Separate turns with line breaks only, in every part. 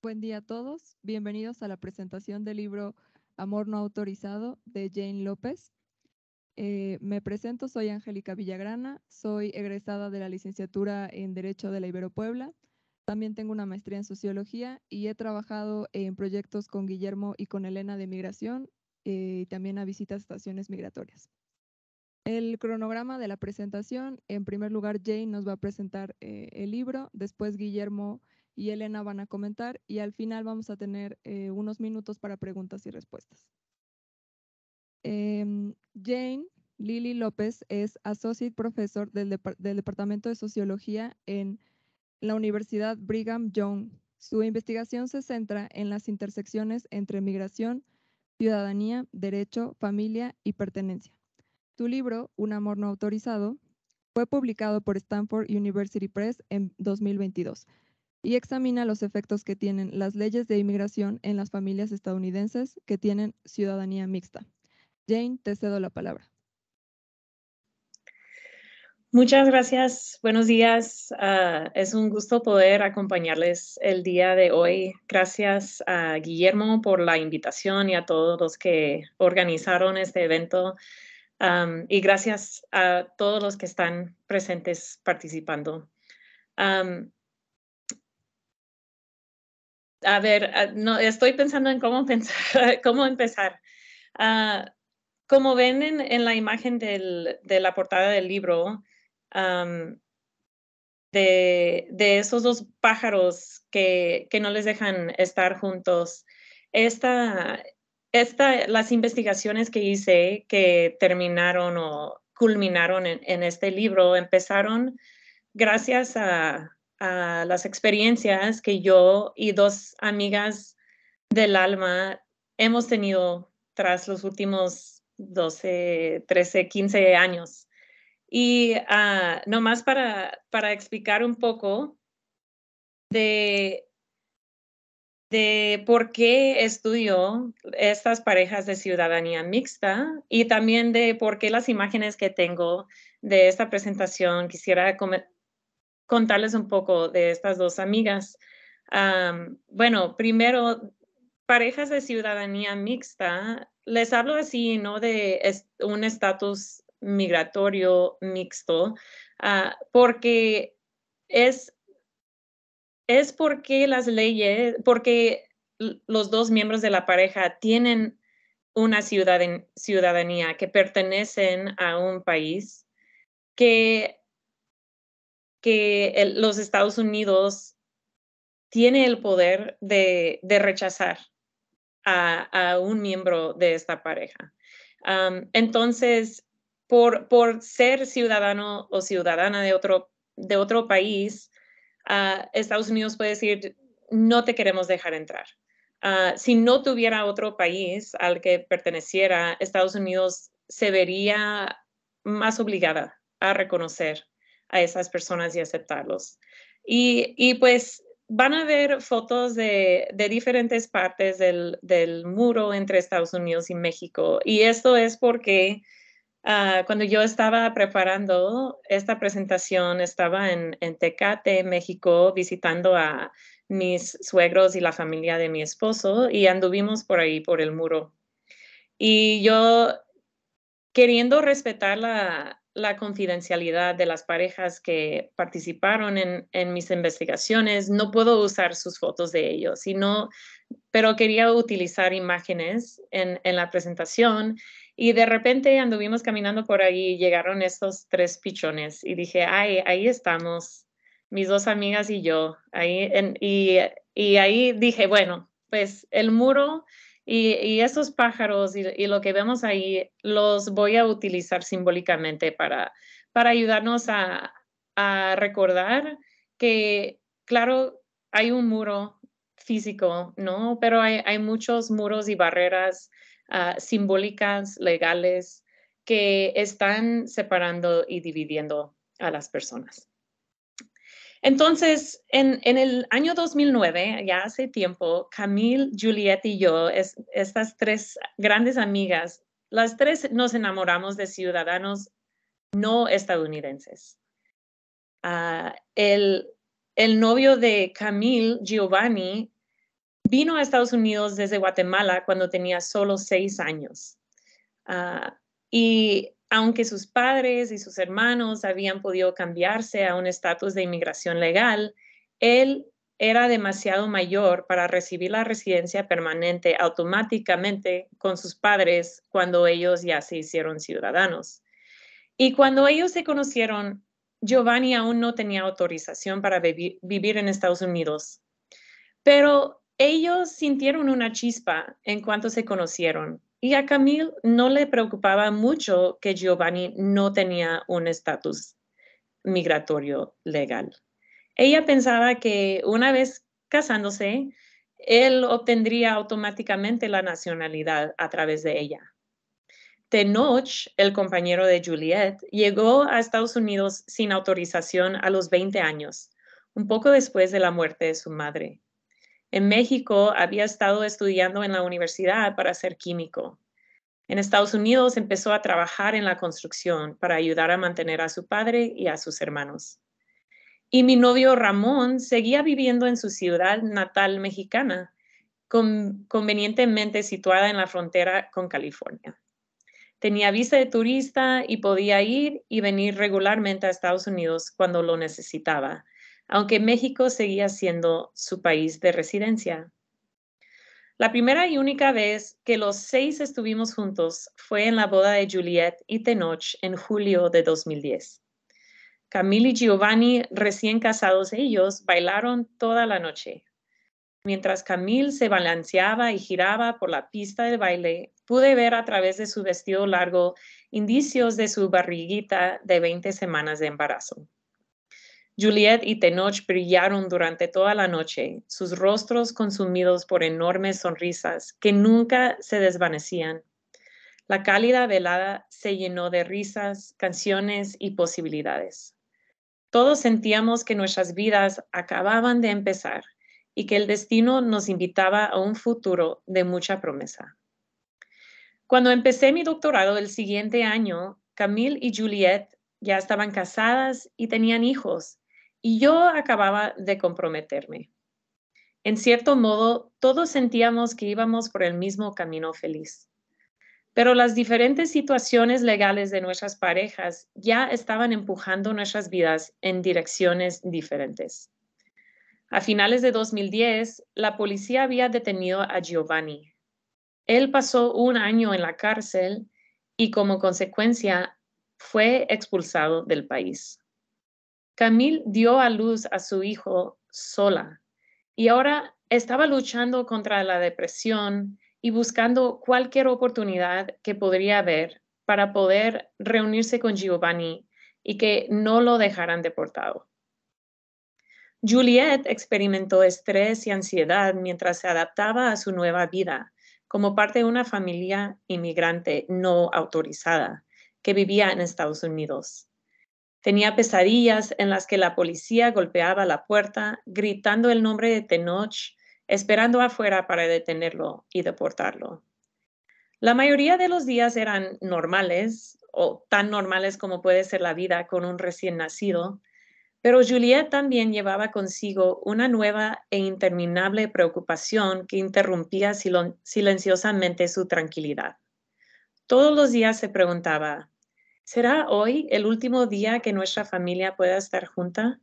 Buen día a todos. Bienvenidos a la presentación del libro Amor no autorizado de Jane López. Eh, me presento, soy Angélica Villagrana, soy egresada de la licenciatura en Derecho de la Ibero Puebla. También tengo una maestría en sociología y he trabajado en proyectos con Guillermo y con Elena de migración eh, y también a visitas a estaciones migratorias. El cronograma de la presentación, en primer lugar Jane nos va a presentar eh, el libro, después Guillermo y Elena van a comentar y al final vamos a tener eh, unos minutos para preguntas y respuestas. Em, Jane Lily López es Associate Professor del, Departamento de Sociología en la Universidad Brigham Young. Su investigación se centra en las intersecciones entre migración, ciudadanía, derecho, familia y pertenencia. Su libro, Un amor no autorizado, fue publicado por Stanford University Press en 2022 y examina los efectos que tienen las leyes de inmigración en las familias estadounidenses que tienen ciudadanía mixta. Jane, te cedo la palabra.
Muchas gracias. Buenos días. Ah, es un gusto poder acompañarles el día de hoy. Gracias a Guillermo por la invitación y a todos los que organizaron este evento. y gracias a todos los que están presentes participando. A ver, ah, no, estoy pensando en cómo, pensar, cómo empezar. Ah, como ven en, la imagen de la portada del libro, de, esos dos pájaros que, no les dejan estar juntos, las investigaciones que hice que terminaron o culminaron en este libro empezaron gracias a, a las experiencias que yo y dos amigas del alma hemos tenido tras los últimos 12, 13, 15 años. Y ah, nomás para, para explicar un poco de, de por qué estudio estas parejas de ciudadanía mixta y también de por qué las imágenes que tengo de esta presentación quisiera contarles un poco de estas dos amigas. bueno, primero, parejas de ciudadanía mixta, les hablo así, no de un estatus migratorio mixto, ah, porque es, es porque las leyes, porque los dos miembros de la pareja tienen una ciudadanía que pertenecen a un país, que que los Estados Unidos tiene el poder de, rechazar a, un miembro de esta pareja. entonces, por, ser ciudadano o ciudadana de otro, de otro país, ah, Estados Unidos puede decir, no te queremos dejar entrar. Ah, si no tuviera otro país al que perteneciera, Estados Unidos se vería más obligada a reconocer a esas personas y aceptarlos. Y, y pues van a ver fotos de, de diferentes partes del, del, muro entre Estados Unidos y México. Y esto es porque ah, cuando yo estaba preparando esta presentación, estaba en, en, Tecate, México, visitando a mis suegros y la familia de mi esposo y anduvimos por ahí, por el muro. Y yo, queriendo respetar la, la confidencialidad de las parejas que participaron en, mis investigaciones, no puedo usar sus fotos de ellos, sino, pero quería utilizar imágenes en, la presentación y de repente anduvimos caminando por ahí y llegaron estos tres pichones y dije, ay, ahí estamos, mis dos amigas y yo, ahí, y, y ahí dije, bueno, pues el muro y, esos pájaros y, lo que vemos ahí los voy a utilizar simbólicamente para, ayudarnos a, recordar que, claro, hay un muro físico, ¿no? Pero hay, muchos muros y barreras ah, simbólicas, legales, que están separando y dividiendo a las personas. Entonces, en, el año 2009, ya hace tiempo, Camille, Juliette y yo, estas tres grandes amigas, las tres nos enamoramos de ciudadanos no estadounidenses. Ah, el, novio de Camille, Giovanni, vino a Estados Unidos desde Guatemala cuando tenía solo seis años. Ah, y aunque sus padres y sus hermanos habían podido cambiarse a un estatus de inmigración legal, él era demasiado mayor para recibir la residencia permanente automáticamente con sus padres cuando ellos ya se hicieron ciudadanos. Y cuando ellos se conocieron, Giovanni aún no tenía autorización para vivir en Estados Unidos. Pero ellos sintieron una chispa en cuanto se conocieron y a Camille no le preocupaba mucho que Giovanni no tenía un estatus migratorio legal. Ella pensaba que una vez casándose, él obtendría automáticamente la nacionalidad a través de ella. Tenoch, el compañero de Juliet, llegó a Estados Unidos sin autorización a los 20 años, un poco después de la muerte de su madre. En México había estado estudiando en la universidad para ser químico. En Estados Unidos empezó a trabajar en la construcción para ayudar a mantener a su padre y a sus hermanos. Y mi novio Ramón seguía viviendo en su ciudad natal mexicana, convenientemente situada en la frontera con California. Tenía visa de turista y podía ir y venir regularmente a Estados Unidos cuando lo necesitaba, aunque México seguía siendo su país de residencia. La primera y única vez que los seis estuvimos juntos fue en la boda de Juliet y Tenoch en julio de 2010. Camille y Giovanni, recién casados ellos, bailaron toda la noche. Mientras Camille se balanceaba y giraba por la pista del baile, pude ver a través de su vestido largo indicios de su barriguita de 20 semanas de embarazo. Juliet y Tenoch brillaron durante toda la noche, sus rostros consumidos por enormes sonrisas que nunca se desvanecían. La cálida velada se llenó de risas, canciones y posibilidades. Todos sentíamos que nuestras vidas acababan de empezar y que el destino nos invitaba a un futuro de mucha promesa. Cuando empecé mi doctorado el siguiente año, Camille y Juliet ya estaban casadas y tenían hijos, y yo acababa de comprometerme. En cierto modo, todos sentíamos que íbamos por el mismo camino feliz, pero las diferentes situaciones legales de nuestras parejas ya estaban empujando nuestras vidas en direcciones diferentes. A finales de 2010, la policía había detenido a Giovanni. Él pasó un año en la cárcel y como consecuencia fue expulsado del país. Camille dio a luz a su hijo sola y ahora estaba luchando contra la depresión y buscando cualquier oportunidad que podría haber para poder reunirse con Giovanni y que no lo dejaran deportado. Juliet experimentó estrés y ansiedad mientras se adaptaba a su nueva vida como parte de una familia inmigrante no autorizada que vivía en Estados Unidos. Tenía pesadillas en las que la policía golpeaba la puerta, gritando el nombre de Tenoch, esperando afuera para detenerlo y deportarlo. La mayoría de los días eran normales, o tan normales como puede ser la vida con un recién nacido, pero Juliet también llevaba consigo una nueva e interminable preocupación que interrumpía silenciosamente su tranquilidad. Todos los días se preguntaba, ¿Será hoy el último día que nuestra familia pueda estar junta?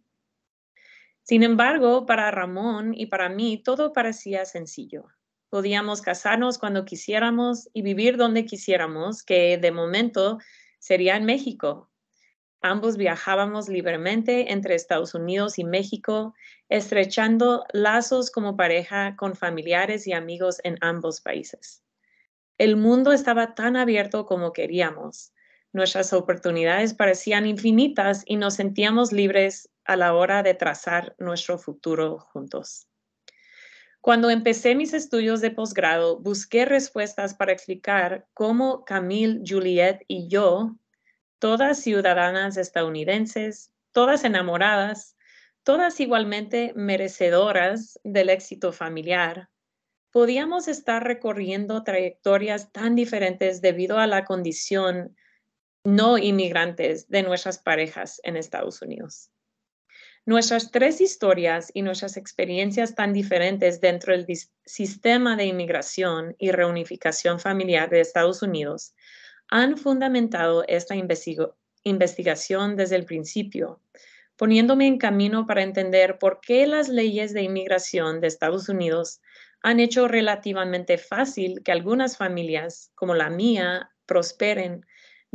Sin embargo, para Ramón y para mí todo parecía sencillo. Podíamos casarnos cuando quisiéramos y vivir donde quisiéramos, que de momento sería en México. Ambos viajábamos libremente entre Estados Unidos y México, estrechando lazos como pareja con familiares y amigos en ambos países. El mundo estaba tan abierto como queríamos Nuestras oportunidades parecían infinitas y nos sentíamos libres a la hora de trazar nuestro futuro juntos. Cuando empecé mis estudios de posgrado, busqué respuestas para explicar cómo Camille, Juliet y yo, todas ciudadanas estadounidenses, todas enamoradas, todas igualmente merecedoras del éxito familiar, podíamos estar recorriendo trayectorias tan diferentes debido a la condición no inmigrantes de nuestras parejas en Estados Unidos. Nuestras tres historias y nuestras experiencias tan diferentes dentro del sistema de inmigración y reunificación familiar de Estados Unidos han fundamentado esta investigación desde el principio, poniéndome en camino para entender por qué las leyes de inmigración de Estados Unidos han hecho relativamente fácil que algunas familias, como la mía, prosperen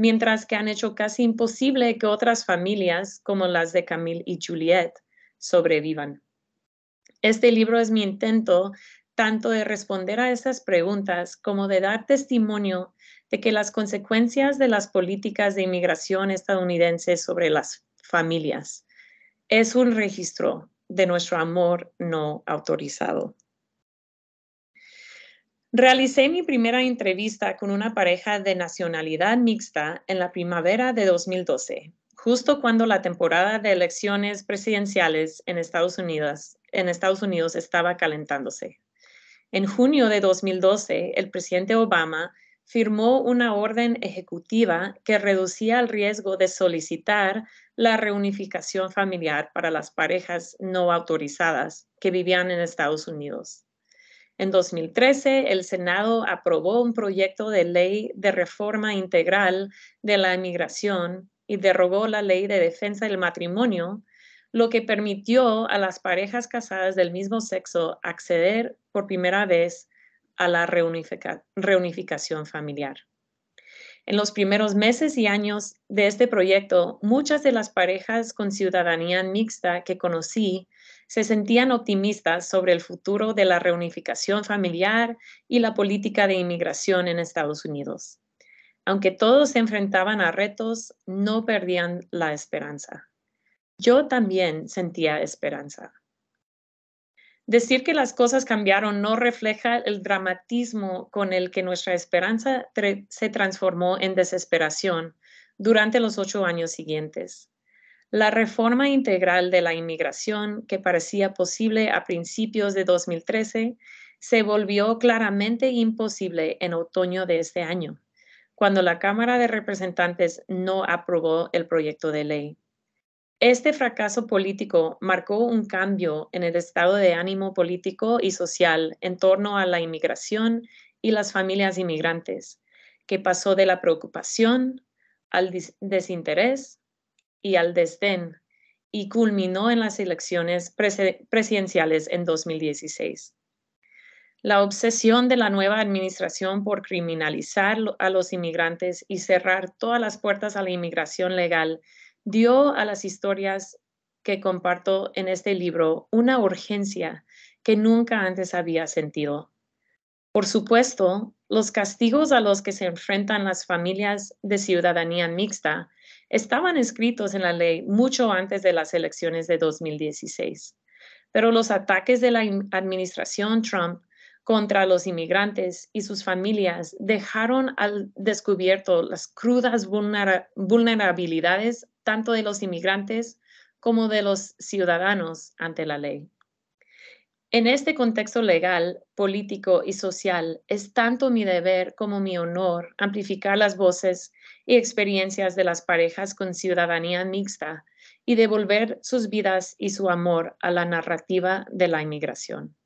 mientras que han hecho casi imposible que otras familias, como las de Camille y Juliet, sobrevivan. Este libro es mi intento tanto de responder a estas preguntas como de dar testimonio de que las consecuencias de las políticas de inmigración estadounidense sobre las familias es un registro de nuestro amor no autorizado. Realicé mi primera entrevista con una pareja de nacionalidad mixta en la primavera de 2012, justo cuando la temporada de elecciones presidenciales en Estados Unidos, estaba calentándose. En junio de 2012, el presidente Obama firmó una orden ejecutiva que reducía el riesgo de solicitar la reunificación familiar para las parejas no autorizadas que vivían en Estados Unidos. En 2013, el Senado aprobó un proyecto de ley de reforma integral de la emigración y derogó la ley de defensa del matrimonio, lo que permitió a las parejas casadas del mismo sexo acceder por primera vez a la reunificación familiar. En los primeros meses y años de este proyecto, muchas de las parejas con ciudadanía mixta que conocí se sentían optimistas sobre el futuro de la reunificación familiar y la política de inmigración en Estados Unidos. Aunque todos se enfrentaban a retos, no perdían la esperanza. Yo también sentía esperanza. Decir que las cosas cambiaron no refleja el dramatismo con el que nuestra esperanza se transformó en desesperación durante los ocho años siguientes. La reforma integral de la inmigración, que parecía posible a principios de 2013, se volvió claramente imposible en otoño de este año, cuando la Cámara de Representantes no aprobó el proyecto de ley. Este fracaso político marcó un cambio en el estado de ánimo político y social en torno a la inmigración y las familias inmigrantes, que pasó de la preocupación al desinterés y al desdén y culminó en las elecciones presidenciales en 2016. La obsesión de la nueva administración por criminalizar a los inmigrantes y cerrar todas las puertas a la inmigración legal dio a las historias que comparto en este libro una urgencia que nunca antes había sentido. Por supuesto, los castigos a los que se enfrentan las familias de ciudadanía mixta estaban escritos en la ley mucho antes de las elecciones de 2016. Pero los ataques de la administración Trump contra los inmigrantes y sus familias dejaron al descubierto las crudas vulnerabilidades tanto de los inmigrantes como de los ciudadanos ante la ley. En este contexto legal, político y social, es tanto mi deber como mi honor amplificar las voces y experiencias de las parejas con ciudadanía mixta y devolver sus vidas y su amor a la narrativa de la inmigración.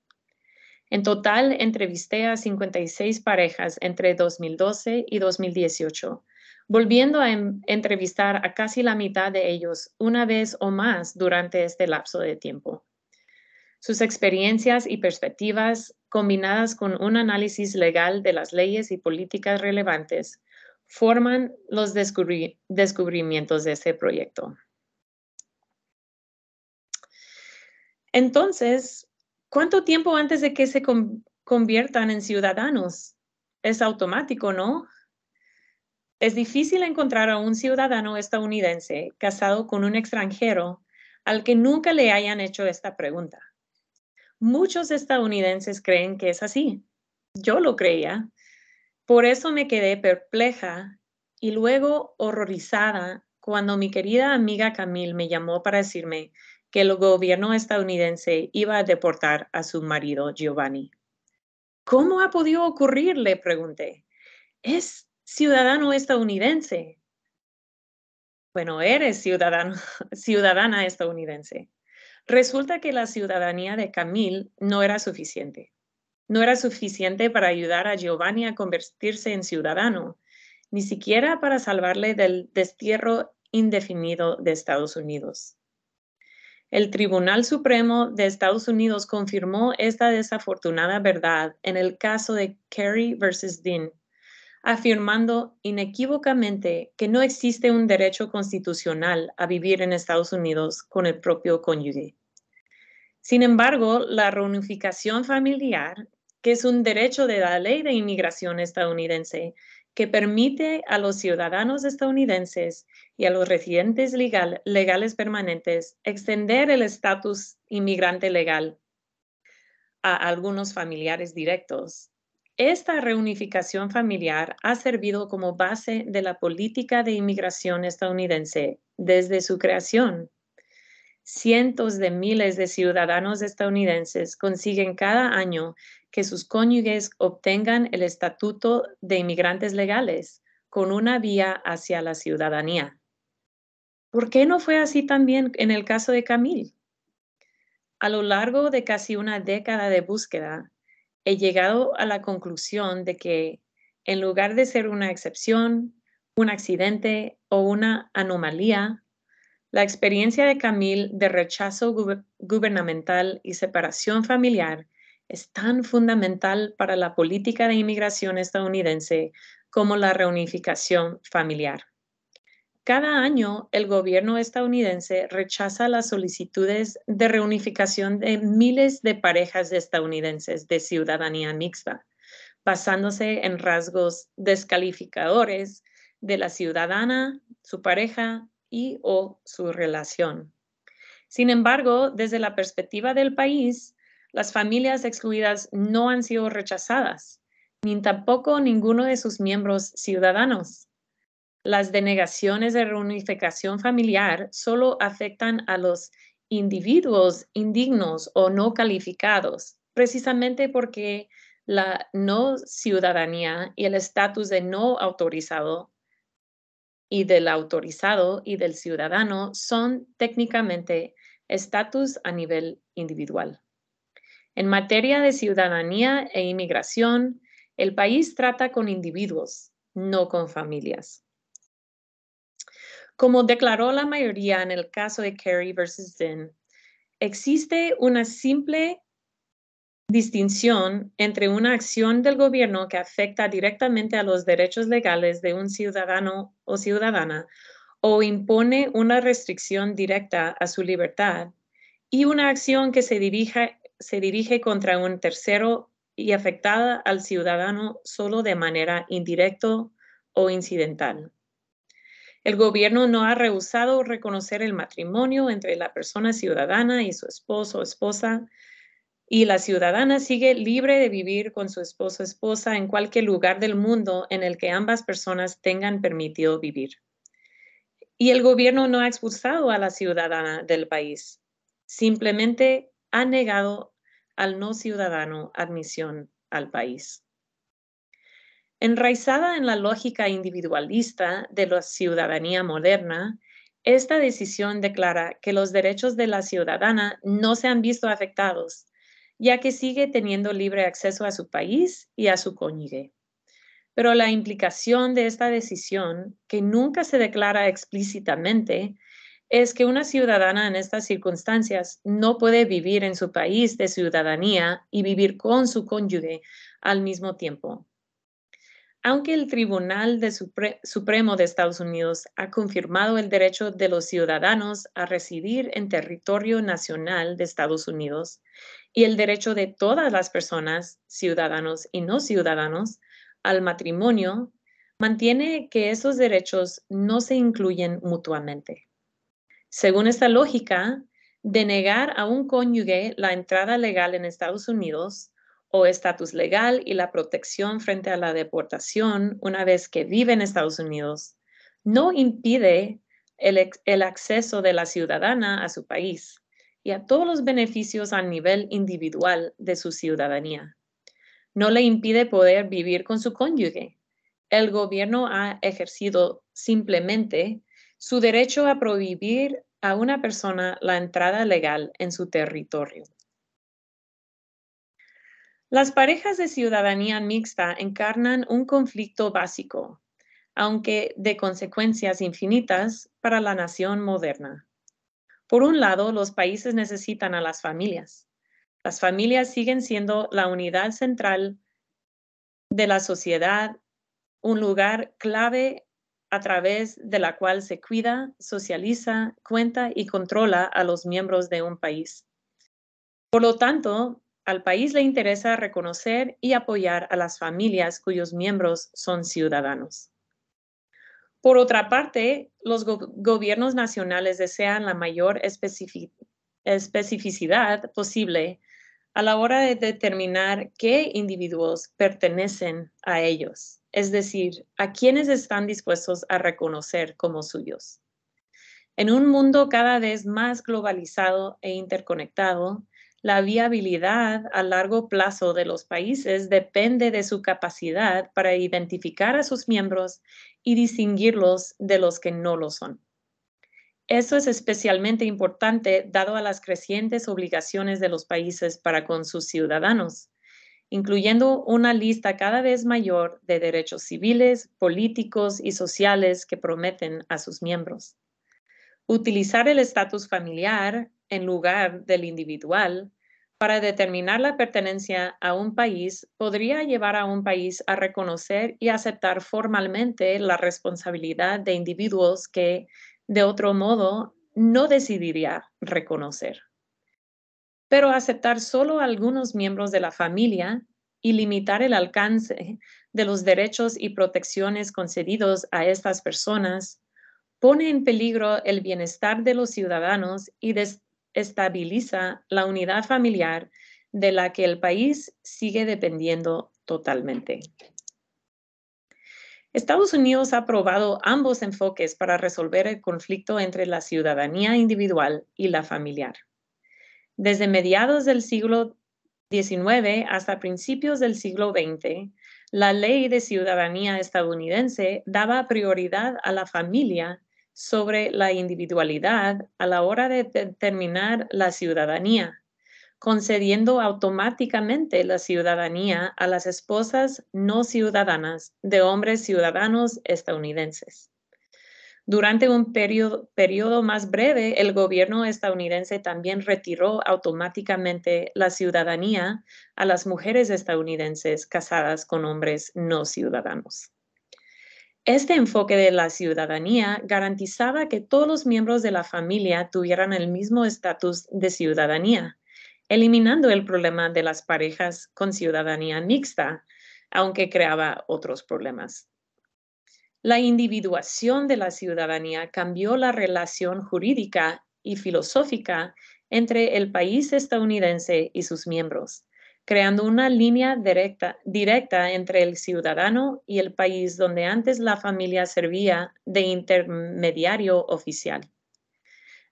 En total, entrevisté a 56 parejas entre 2012 y 2018, volviendo a em, entrevistar a casi la mitad de ellos una vez o más durante este lapso de tiempo. Sus experiencias y perspectivas, combinadas con un análisis legal de las leyes y políticas relevantes, forman los descubrimientos de este proyecto. Entonces, ¿cuánto tiempo antes de que se conviertan en ciudadanos? Es automático, ¿no? Es difícil encontrar a un ciudadano estadounidense casado con un extranjero al que nunca le hayan hecho esta pregunta. Muchos estadounidenses creen que es así. Yo lo creía. Por eso me quedé perpleja y luego horrorizada cuando mi querida amiga Camille me llamó para decirme que el gobierno estadounidense iba a deportar a su marido Giovanni. ¿Cómo ha podido ocurrir? le pregunté. Es ciudadano estadounidense. Bueno, eres ciudadana estadounidense. Resulta que la ciudadanía de Camille no era suficiente. No era suficiente para ayudar a Giovanni a convertirse en ciudadano, ni siquiera para salvarle del destierro indefinido de Estados Unidos. El Tribunal Supremo de Estados Unidos confirmó esta desafortunada verdad en el caso de Kerry versus Dean afirmando inequívocamente que no existe un derecho constitucional a vivir en Estados Unidos con el propio cónyuge. Sin embargo, la reunificación familiar, que es un derecho de la ley de inmigración estadounidense, que permite a los ciudadanos estadounidenses y a los residentes legales permanentes extender el estatus inmigrante legal a algunos familiares directos esta reunificación familiar ha servido como base de la política de inmigración estadounidense desde su creación. Cientos de miles de ciudadanos estadounidenses consiguen cada año que sus cónyuges obtengan el estatuto de inmigrantes legales con una vía hacia la ciudadanía. ¿Por qué no fue así también en el caso de Camille? A lo largo de casi una década de búsqueda, he llegado a la conclusión de que en lugar de ser una excepción, un accidente o una anomalía, la experiencia de Camille de rechazo gubernamental y separación familiar es tan fundamental para la política de inmigración estadounidense como la reunificación familiar. Cada año, el gobierno estadounidense rechaza las solicitudes de reunificación de miles de parejas estadounidenses de ciudadanía mixta, basándose en rasgos descalificadores de la ciudadana, su pareja y o su relación. Sin embargo, desde la perspectiva del país, las familias excluidas no han sido rechazadas, ni tampoco ninguno de sus miembros ciudadanos las denegaciones de reunificación familiar solo afectan a los individuos indignos o no calificados, precisamente porque la no ciudadanía y el estatus de no autorizado y del autorizado y del ciudadano son técnicamente estatus a nivel individual. En materia de ciudadanía e inmigración, el país trata con individuos, no con familias. Como declaró la mayoría en el caso de Kerry versus Zinn, existe una simple distinción entre una acción del gobierno que afecta directamente a los derechos legales de un ciudadano o ciudadana o impone una restricción directa a su libertad y una acción que se, se dirige contra un tercero y afectada al ciudadano solo de manera indirecta o incidental. El gobierno no ha rehusado reconocer el matrimonio entre la persona ciudadana y su esposo o esposa, y la ciudadana sigue libre de vivir con su esposo o esposa en cualquier lugar del mundo en el que ambas personas tengan permitido vivir. Y el gobierno no ha expulsado a la ciudadana del país, simplemente ha negado al no ciudadano admisión al país. Enraizada en la lógica individualista de la ciudadanía moderna, esta decisión declara que los derechos de la ciudadana no se han visto afectados, ya que sigue teniendo libre acceso a su país y a su cónyuge. Pero la implicación de esta decisión, que nunca se declara explícitamente, es que una ciudadana en estas circunstancias no puede vivir en su país de ciudadanía y vivir con su cónyuge al mismo tiempo. Aunque el Tribunal Supremo de Estados Unidos ha confirmado el derecho de los ciudadanos a residir en territorio nacional de Estados Unidos y el derecho de todas las personas, ciudadanos y no ciudadanos, al matrimonio, mantiene que esos derechos no se incluyen mutuamente. Según esta lógica, denegar a un cónyuge la entrada legal en Estados Unidos o estatus legal y la protección frente a la deportación una vez que vive en Estados Unidos no impide el, el, acceso de la ciudadana a su país y a todos los beneficios a nivel individual de su ciudadanía. No le impide poder vivir con su cónyuge. El gobierno ha ejercido simplemente su derecho a prohibir a una persona la entrada legal en su territorio las parejas de ciudadanía mixta encarnan un conflicto básico, aunque de consecuencias infinitas para la nación moderna. Por un lado, los países necesitan a las familias. Las familias siguen siendo la unidad central de la sociedad, un lugar clave a través de la cual se cuida, socializa, cuenta y controla a los miembros de un país. Por lo tanto, al país le interesa reconocer y apoyar a las familias cuyos miembros son ciudadanos. Por otra parte, los gobiernos nacionales desean la mayor especificidad posible a la hora de determinar qué individuos pertenecen a ellos, es decir, a quienes están dispuestos a reconocer como suyos. En un mundo cada vez más globalizado e interconectado, la viabilidad a largo plazo de los países depende de su capacidad para identificar a sus miembros y distinguirlos de los que no lo son. Eso es especialmente importante dado a las crecientes obligaciones de los países para con sus ciudadanos, incluyendo una lista cada vez mayor de derechos civiles, políticos y sociales que prometen a sus miembros. Utilizar el estatus familiar en lugar del individual para determinar la pertenencia a un país podría llevar a un país a reconocer y aceptar formalmente la responsabilidad de individuos que, de otro modo, no decidiría reconocer. Pero aceptar solo algunos miembros de la familia y limitar el alcance de los derechos y protecciones concedidos a estas personas pone en peligro el bienestar de los ciudadanos y des estabiliza la unidad familiar de la que el país sigue dependiendo totalmente. Estados Unidos ha aprobado ambos enfoques para resolver el conflicto entre la ciudadanía individual y la familiar. Desde mediados del siglo XIX hasta principios del siglo XX, la ley de ciudadanía estadounidense daba prioridad a la familia sobre la individualidad a la hora de determinar la ciudadanía, concediendo automáticamente la ciudadanía a las esposas no ciudadanas de hombres ciudadanos estadounidenses. Durante un periodo, más breve, el gobierno estadounidense también retiró automáticamente la ciudadanía a las mujeres estadounidenses casadas con hombres no ciudadanos. Este enfoque de la ciudadanía garantizaba que todos los miembros de la familia tuvieran el mismo estatus de ciudadanía, eliminando el problema de las parejas con ciudadanía mixta, aunque creaba otros problemas. La individuación de la ciudadanía cambió la relación jurídica y filosófica entre el país estadounidense y sus miembros, creando una línea directa, entre el ciudadano y el país donde antes la familia servía de intermediario oficial.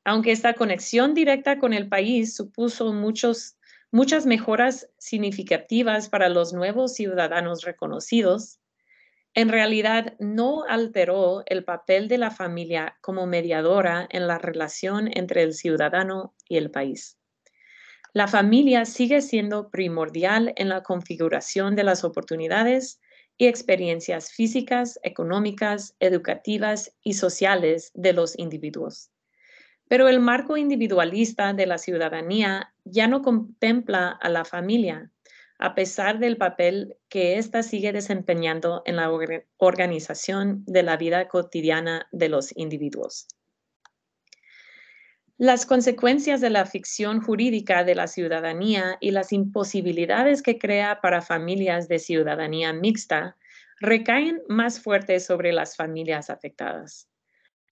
Aunque esta conexión directa con el país supuso muchas mejoras significativas para los nuevos ciudadanos reconocidos, en realidad no alteró el papel de la familia como mediadora en la relación entre el ciudadano y el país. La familia sigue siendo primordial en la configuración de las oportunidades y experiencias físicas, económicas, educativas y sociales de los individuos. Pero el marco individualista de la ciudadanía ya no contempla a la familia, a pesar del papel que ésta sigue desempeñando en la organización de la vida cotidiana de los individuos. Las consecuencias de la ficción jurídica de la ciudadanía y las imposibilidades que crea para familias de ciudadanía mixta recaen más fuerte sobre las familias afectadas.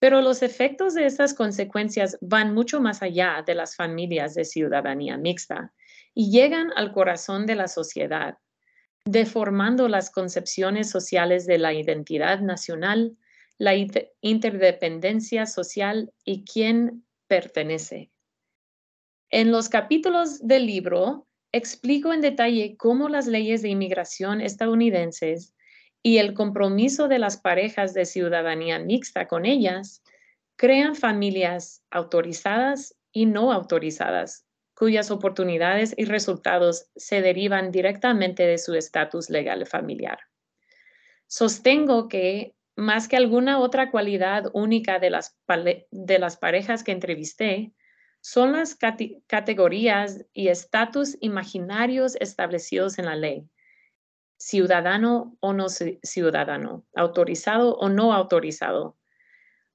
Pero los efectos de estas consecuencias van mucho más allá de las familias de ciudadanía mixta y llegan al corazón de la sociedad, deformando las concepciones sociales de la identidad nacional, la interdependencia social y quién pertenece. En los capítulos del libro explico en detalle cómo las leyes de inmigración estadounidenses y el compromiso de las parejas de ciudadanía mixta con ellas crean familias autorizadas y no autorizadas, cuyas oportunidades y resultados se derivan directamente de su estatus legal familiar. Sostengo que más que alguna otra cualidad única de las, parejas que entrevisté, son las categorías y estatus imaginarios establecidos en la ley, ciudadano o no ciudadano, autorizado o no autorizado,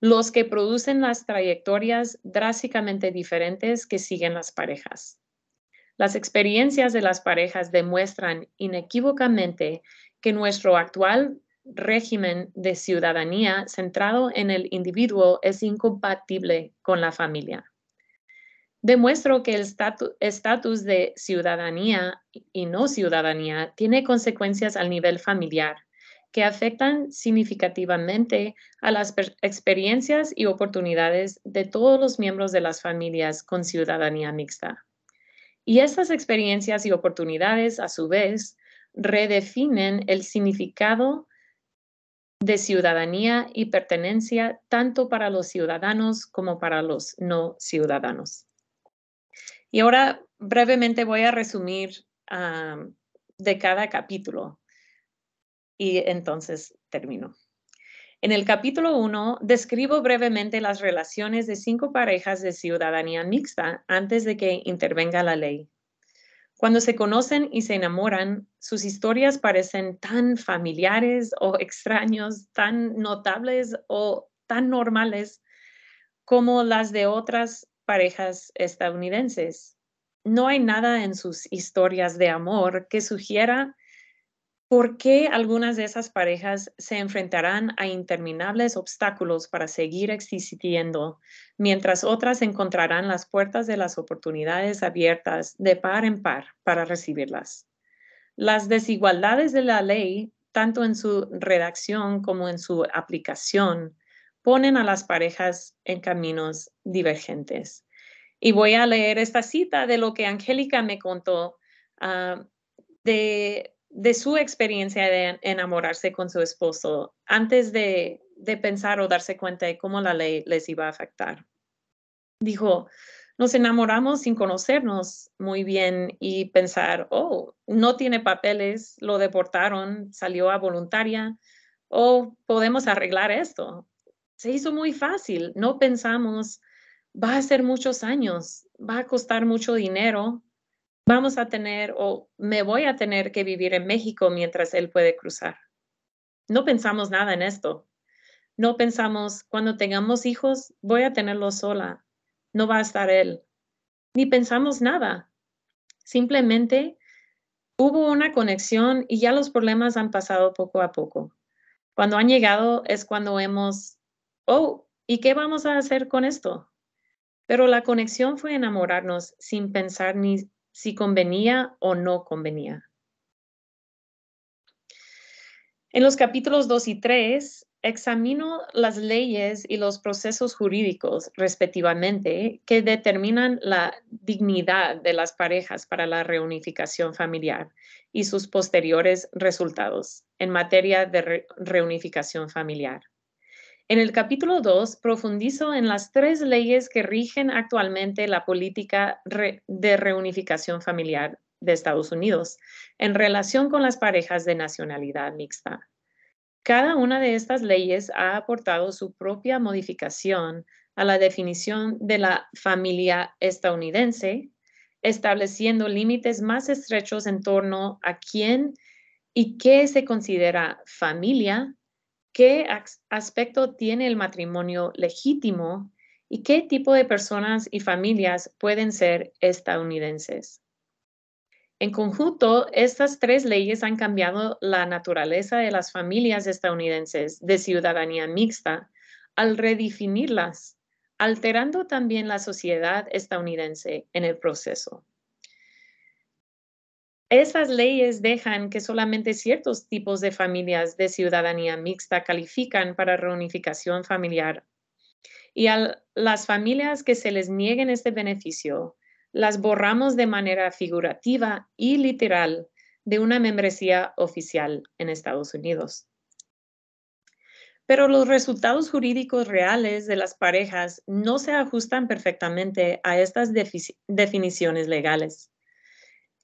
los que producen las trayectorias drásticamente diferentes que siguen las parejas. Las experiencias de las parejas demuestran inequívocamente que nuestro actual régimen de ciudadanía centrado en el individuo es incompatible con la familia. Demuestro que el estatus de ciudadanía y no ciudadanía tiene consecuencias al nivel familiar que afectan significativamente a las experiencias y oportunidades de todos los miembros de las familias con ciudadanía mixta. Y estas experiencias y oportunidades, a su vez, redefinen el significado de ciudadanía y pertenencia tanto para los ciudadanos como para los no ciudadanos. Y ahora brevemente voy a resumir de cada capítulo y entonces termino. En el capítulo 1 describo brevemente las relaciones de cinco parejas de ciudadanía mixta antes de que intervenga la ley. Cuando se conocen y se enamoran, sus historias parecen tan familiares o extraños, tan notables o tan normales como las de otras parejas estadounidenses. No hay nada en sus historias de amor que sugiera ¿Por qué algunas de esas parejas se enfrentarán a interminables obstáculos para seguir existiendo, mientras otras encontrarán las puertas de las oportunidades abiertas de par en par para recibirlas? Las desigualdades de la ley, tanto en su redacción como en su aplicación, ponen a las parejas en caminos divergentes. Y voy a leer esta cita de lo que Angélica me contó ah, de de su experiencia de enamorarse con su esposo antes de, de pensar o darse cuenta de cómo la ley les iba a afectar. Dijo, nos enamoramos sin conocernos muy bien y pensar, oh, no tiene papeles, lo deportaron, salió a voluntaria, o oh, podemos arreglar esto. Se hizo muy fácil, no pensamos, va a ser muchos años, va a costar mucho dinero, vamos a tener o me voy a tener que vivir en México mientras él puede cruzar. No pensamos nada en esto. No pensamos, cuando tengamos hijos, voy a tenerlo sola. No va a estar él. Ni pensamos nada. Simplemente hubo una conexión y ya los problemas han pasado poco a poco. Cuando han llegado es cuando hemos, oh, ¿y qué vamos a hacer con esto? Pero la conexión fue enamorarnos sin pensar ni si convenía o no convenía. En los capítulos 2 y 3 examino las leyes y los procesos jurídicos, respectivamente, que determinan la dignidad de las parejas para la reunificación familiar y sus posteriores resultados en materia de reunificación familiar. En el capítulo 2 profundizo en las tres leyes que rigen actualmente la política de reunificación familiar de Estados Unidos en relación con las parejas de nacionalidad mixta. Cada una de estas leyes ha aportado su propia modificación a la definición de la familia estadounidense, estableciendo límites más estrechos en torno a quién y qué se considera familia qué aspecto tiene el matrimonio legítimo y qué tipo de personas y familias pueden ser estadounidenses. En conjunto, estas tres leyes han cambiado la naturaleza de las familias estadounidenses de ciudadanía mixta al redefinirlas, alterando también la sociedad estadounidense en el proceso. Esas leyes dejan que solamente ciertos tipos de familias de ciudadanía mixta califican para reunificación familiar. Y a las familias que se les nieguen este beneficio, las borramos de manera figurativa y literal de una membresía oficial en Estados Unidos. Pero los resultados jurídicos reales de las parejas no se ajustan perfectamente a estas definiciones legales.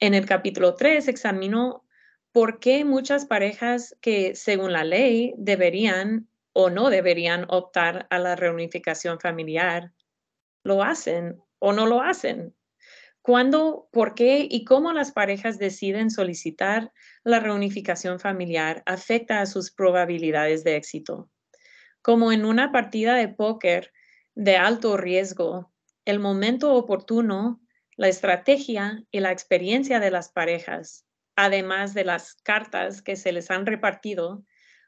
En el capítulo 3 examinó por qué muchas parejas que según la ley deberían o no deberían optar a la reunificación familiar lo hacen o no lo hacen. ¿Cuándo, por qué y cómo las parejas deciden solicitar la reunificación familiar afecta a sus probabilidades de éxito? Como en una partida de póker de alto riesgo, el momento oportuno la estrategia y la experiencia de las parejas, además de las cartas que se les han repartido,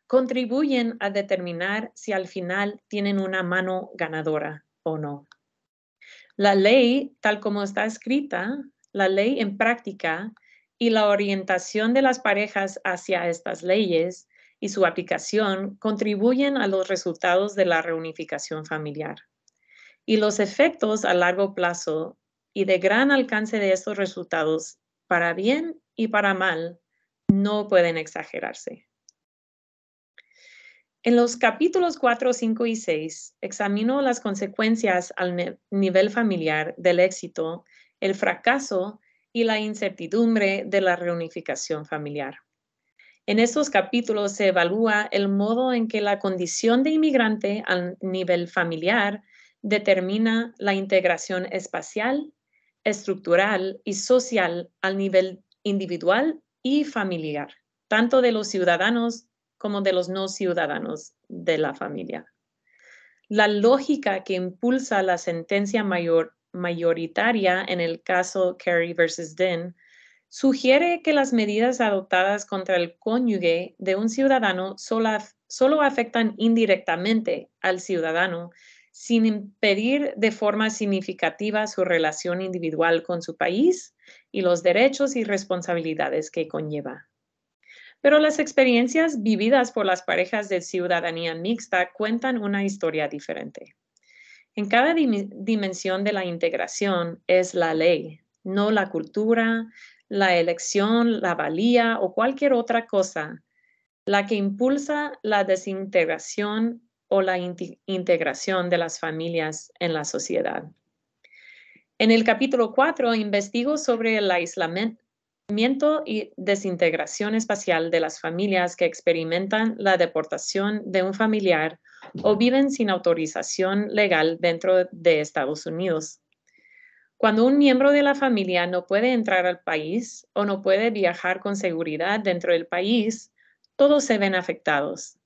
contribuyen a determinar si al final tienen una mano ganadora o no. La ley, tal como está escrita, la ley en práctica y la orientación de las parejas hacia estas leyes y su aplicación contribuyen a los resultados de la reunificación familiar. Y los efectos a largo plazo y de gran alcance de estos resultados, para bien y para mal, no pueden exagerarse. En los capítulos 4, 5 y 6 examino las consecuencias al nivel familiar del éxito, el fracaso y la incertidumbre de la reunificación familiar. En estos capítulos se evalúa el modo en que la condición de inmigrante al nivel familiar determina la integración espacial estructural y social al nivel individual y familiar, tanto de los ciudadanos como de los no ciudadanos de la familia. La lógica que impulsa la sentencia mayoritaria en el caso Kerry versus Den sugiere que las medidas adoptadas contra el cónyuge de un ciudadano solo afectan indirectamente al ciudadano sin impedir de forma significativa su relación individual con su país y los derechos y responsabilidades que conlleva. Pero las experiencias vividas por las parejas de ciudadanía mixta cuentan una historia diferente. En cada dimensión de la integración es la ley, no la cultura, la elección, la valía o cualquier otra cosa, la que impulsa la desintegración o la integración de las familias en la sociedad. En el capítulo 4 investigo sobre el aislamiento y desintegración espacial de las familias que experimentan la deportación de un familiar o viven sin autorización legal dentro de Estados Unidos. Cuando un miembro de la familia no puede entrar al país o no puede viajar con seguridad dentro del país, todos se ven afectados,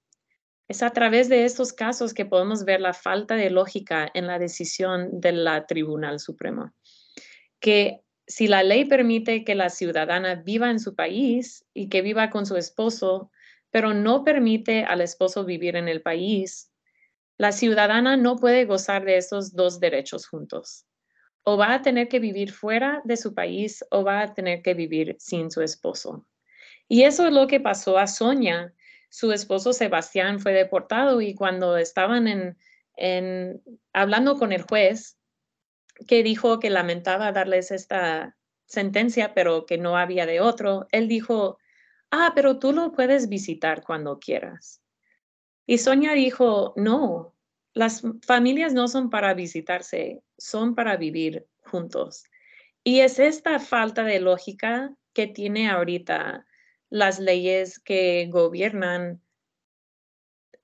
es a través de estos casos que podemos ver la falta de lógica en la decisión de la Tribunal Supremo, que si la ley permite que la ciudadana viva en su país y que viva con su esposo, pero no permite al esposo vivir en el país, la ciudadana no puede gozar de esos dos derechos juntos. O va a tener que vivir fuera de su país o va a tener que vivir sin su esposo. Y eso es lo que pasó a Sonia su esposo Sebastián fue deportado y cuando estaban en, hablando con el juez, que dijo que lamentaba darles esta sentencia, pero que no había de otro, él dijo, ah, pero tú lo puedes visitar cuando quieras. Y Sonia dijo, no, las familias no son para visitarse, son para vivir juntos. Y es esta falta de lógica que tiene ahorita las leyes que gobiernan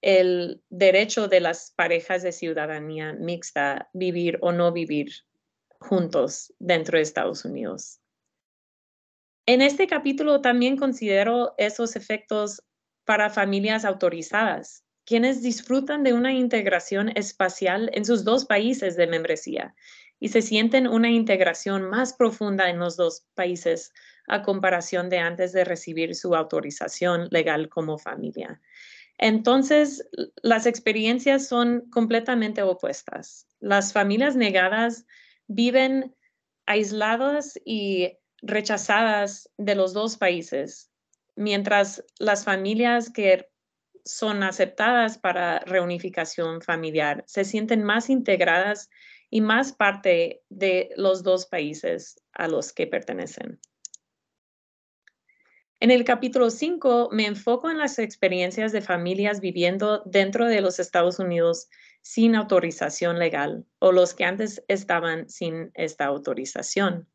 el derecho de las parejas de ciudadanía mixta vivir o no vivir juntos dentro de Estados Unidos. En este capítulo también considero esos efectos para familias autorizadas, quienes disfrutan de una integración espacial en sus dos países de membresía y se sienten una integración más profunda en los dos países a comparación de antes de recibir su autorización legal como familia. Entonces, las experiencias son completamente opuestas. Las familias negadas viven aisladas y rechazadas de los dos países, mientras las familias que son aceptadas para reunificación familiar se sienten más integradas y más parte de los dos países a los que pertenecen. En el capítulo 5 me enfoco en las experiencias de familias viviendo dentro de los Estados Unidos sin autorización legal o los que antes estaban sin esta autorización.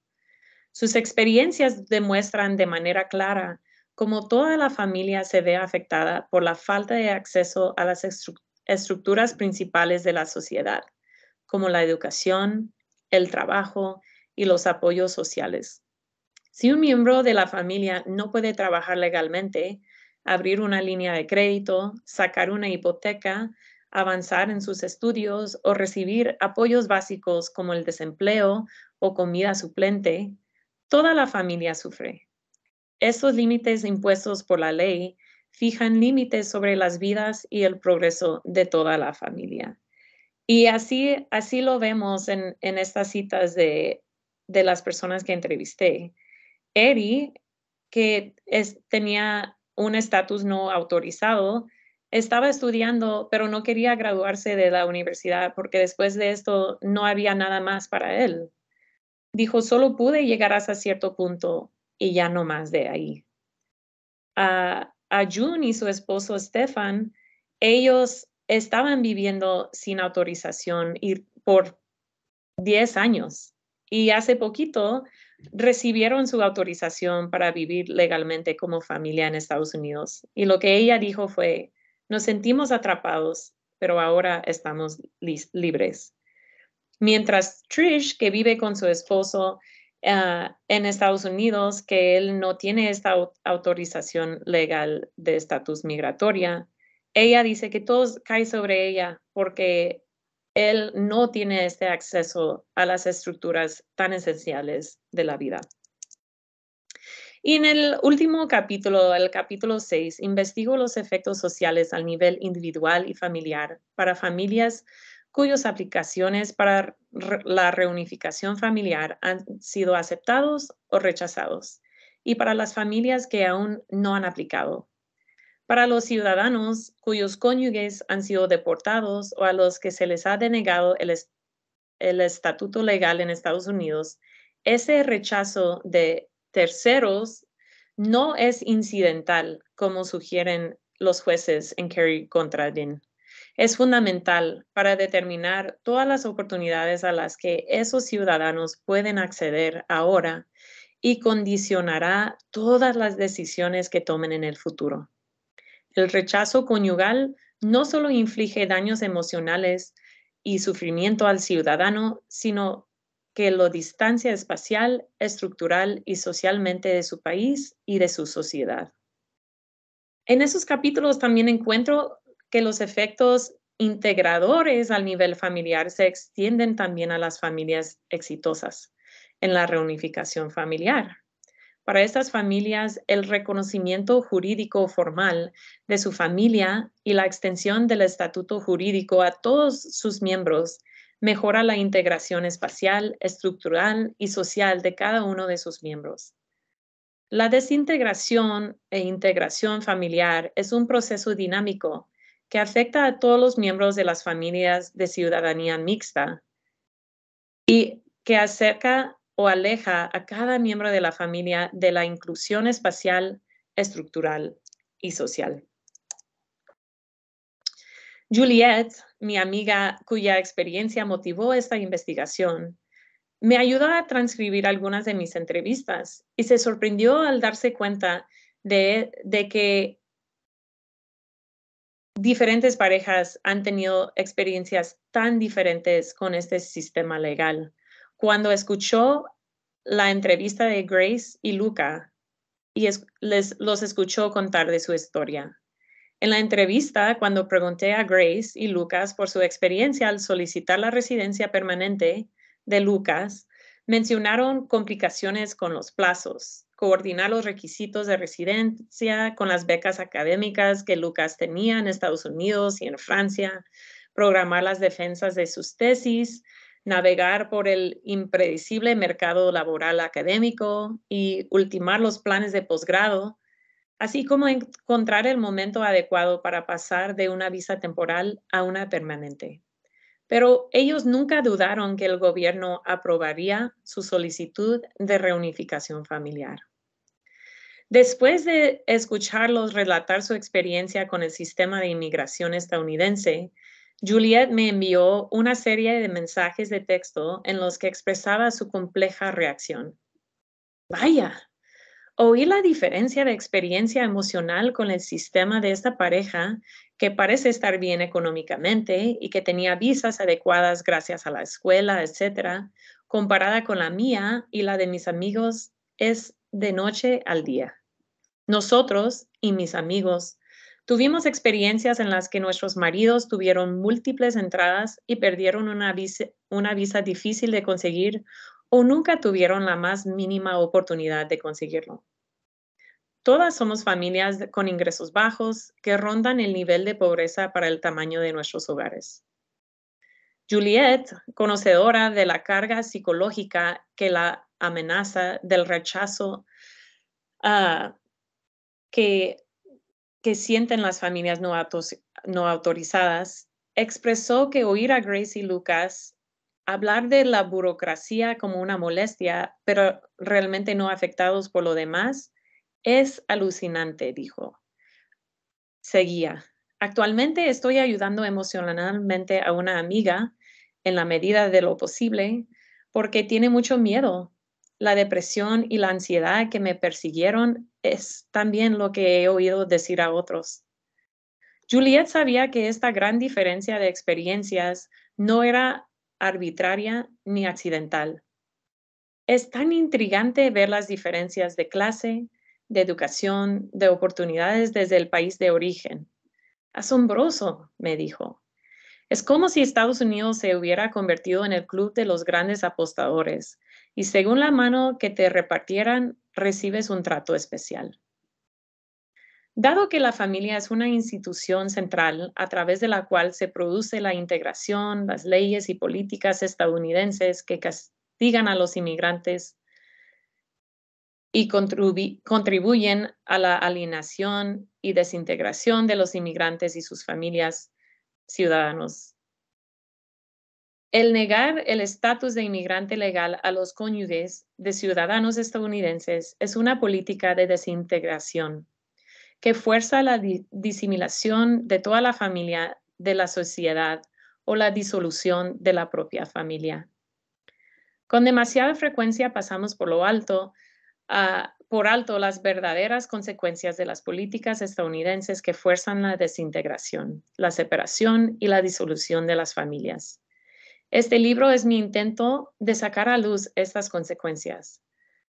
Sus experiencias demuestran de manera clara cómo toda la familia se ve afectada por la falta de acceso a las estructuras principales de la sociedad, como la educación, el trabajo y los apoyos sociales. Si un miembro de la familia no puede trabajar legalmente, abrir una línea de crédito, sacar una hipoteca, avanzar en sus estudios o recibir apoyos básicos como el desempleo o comida suplente, toda la familia sufre. Estos límites impuestos por la ley fijan límites sobre las vidas y el progreso de toda la familia. Y así, así lo vemos en, estas citas de las personas que entrevisté. Eri, que tenía un estatus no autorizado, estaba estudiando, pero no quería graduarse de la universidad porque después de esto no había nada más para él. Dijo, solo pude llegar hasta cierto punto y ya no más de ahí. Ah, a, June y su esposo Stefan, ellos estaban viviendo sin autorización por 10 años. Y hace poquito recibieron su autorización para vivir legalmente como familia en Estados Unidos. Y lo que ella dijo fue, nos sentimos atrapados, pero ahora estamos libres. Mientras Trish, que vive con su esposo ah, en Estados Unidos, que él no tiene esta autorización legal de estatus migratoria, ella dice que todo cae sobre ella porque él no tiene este acceso a las estructuras tan esenciales de la vida. Y en el último capítulo, el capítulo 6, investigo los efectos sociales al nivel individual y familiar para familias cuyas aplicaciones para la reunificación familiar han sido aceptados o rechazados y para las familias que aún no han aplicado para los ciudadanos cuyos cónyuges han sido deportados o a los que se les ha denegado el, estatuto legal en Estados Unidos, ese rechazo de terceros no es incidental, como sugieren los jueces en Kerry contra Dean. Es fundamental para determinar todas las oportunidades a las que esos ciudadanos pueden acceder ahora y condicionará todas las decisiones que tomen en el futuro. El rechazo conyugal no solo inflige daños emocionales y sufrimiento al ciudadano, sino que lo distancia espacial, estructural y socialmente de su país y de su sociedad. En esos capítulos también encuentro que los efectos integradores al nivel familiar se extienden también a las familias exitosas en la reunificación familiar. Para estas familias, el reconocimiento jurídico formal de su familia y la extensión del estatuto jurídico a todos sus miembros mejora la integración espacial, estructural y social de cada uno de sus miembros. La desintegración e integración familiar es un proceso dinámico que afecta a todos los miembros de las familias de ciudadanía mixta y que acerca o aleja a cada miembro de la familia de la inclusión espacial, estructural y social. Juliette, mi amiga cuya experiencia motivó esta investigación, me ayudó a transcribir algunas de mis entrevistas y se sorprendió al darse cuenta de, de que diferentes parejas han tenido experiencias tan diferentes con este sistema legal cuando escuchó la entrevista de Grace y Luca y les, los escuchó contar de su historia. En la entrevista, cuando pregunté a Grace y Lucas por su experiencia al solicitar la residencia permanente de Lucas, mencionaron complicaciones con los plazos, coordinar los requisitos de residencia con las becas académicas que Lucas tenía en Estados Unidos y en Francia, programar las defensas de sus tesis, navegar por el impredecible mercado laboral académico y ultimar los planes de posgrado, así como encontrar el momento adecuado para pasar de una visa temporal a una permanente. Pero ellos nunca dudaron que el gobierno aprobaría su solicitud de reunificación familiar. Después de escucharlos relatar su experiencia con el sistema de inmigración estadounidense, Juliet me envió una serie de mensajes de texto en los que expresaba su compleja reacción. Vaya, oí la diferencia de experiencia emocional con el sistema de esta pareja que parece estar bien económicamente y que tenía visas adecuadas gracias a la escuela, etc., comparada con la mía y la de mis amigos, es de noche al día. Nosotros y mis amigos Tuvimos experiencias en las que nuestros maridos tuvieron múltiples entradas y perdieron una visa, difícil de conseguir o nunca tuvieron la más mínima oportunidad de conseguirlo. Todas somos familias con ingresos bajos que rondan el nivel de pobreza para el tamaño de nuestros hogares. Juliette, conocedora de la carga psicológica que la amenaza del rechazo ah, que que sienten las familias no, autorizadas, expresó que oír a Grace y Lucas hablar de la burocracia como una molestia, pero realmente no afectados por lo demás, es alucinante, dijo. Seguía. Actualmente estoy ayudando emocionalmente a una amiga en la medida de lo posible porque tiene mucho miedo. La depresión y la ansiedad que me persiguieron es también lo que he oído decir a otros. Juliet sabía que esta gran diferencia de experiencias no era arbitraria ni accidental. Es tan intrigante ver las diferencias de clase, de educación, de oportunidades desde el país de origen. Asombroso, me dijo. Es como si Estados Unidos se hubiera convertido en el club de los grandes apostadores, y según la mano que te repartieran, recibes un trato especial. Dado que la familia es una institución central a través de la cual se produce la integración, las leyes y políticas estadounidenses que castigan a los inmigrantes y contribuyen a la alienación y desintegración de los inmigrantes y sus familias, ciudadanos el negar el estatus de inmigrante legal a los cónyuges de ciudadanos estadounidenses es una política de desintegración que fuerza la disimilación de toda la familia de la sociedad o la disolución de la propia familia. Con demasiada frecuencia pasamos por lo alto, ah, por alto las verdaderas consecuencias de las políticas estadounidenses que fuerzan la desintegración, la separación y la disolución de las familias. Este libro es mi intento de sacar a luz estas consecuencias.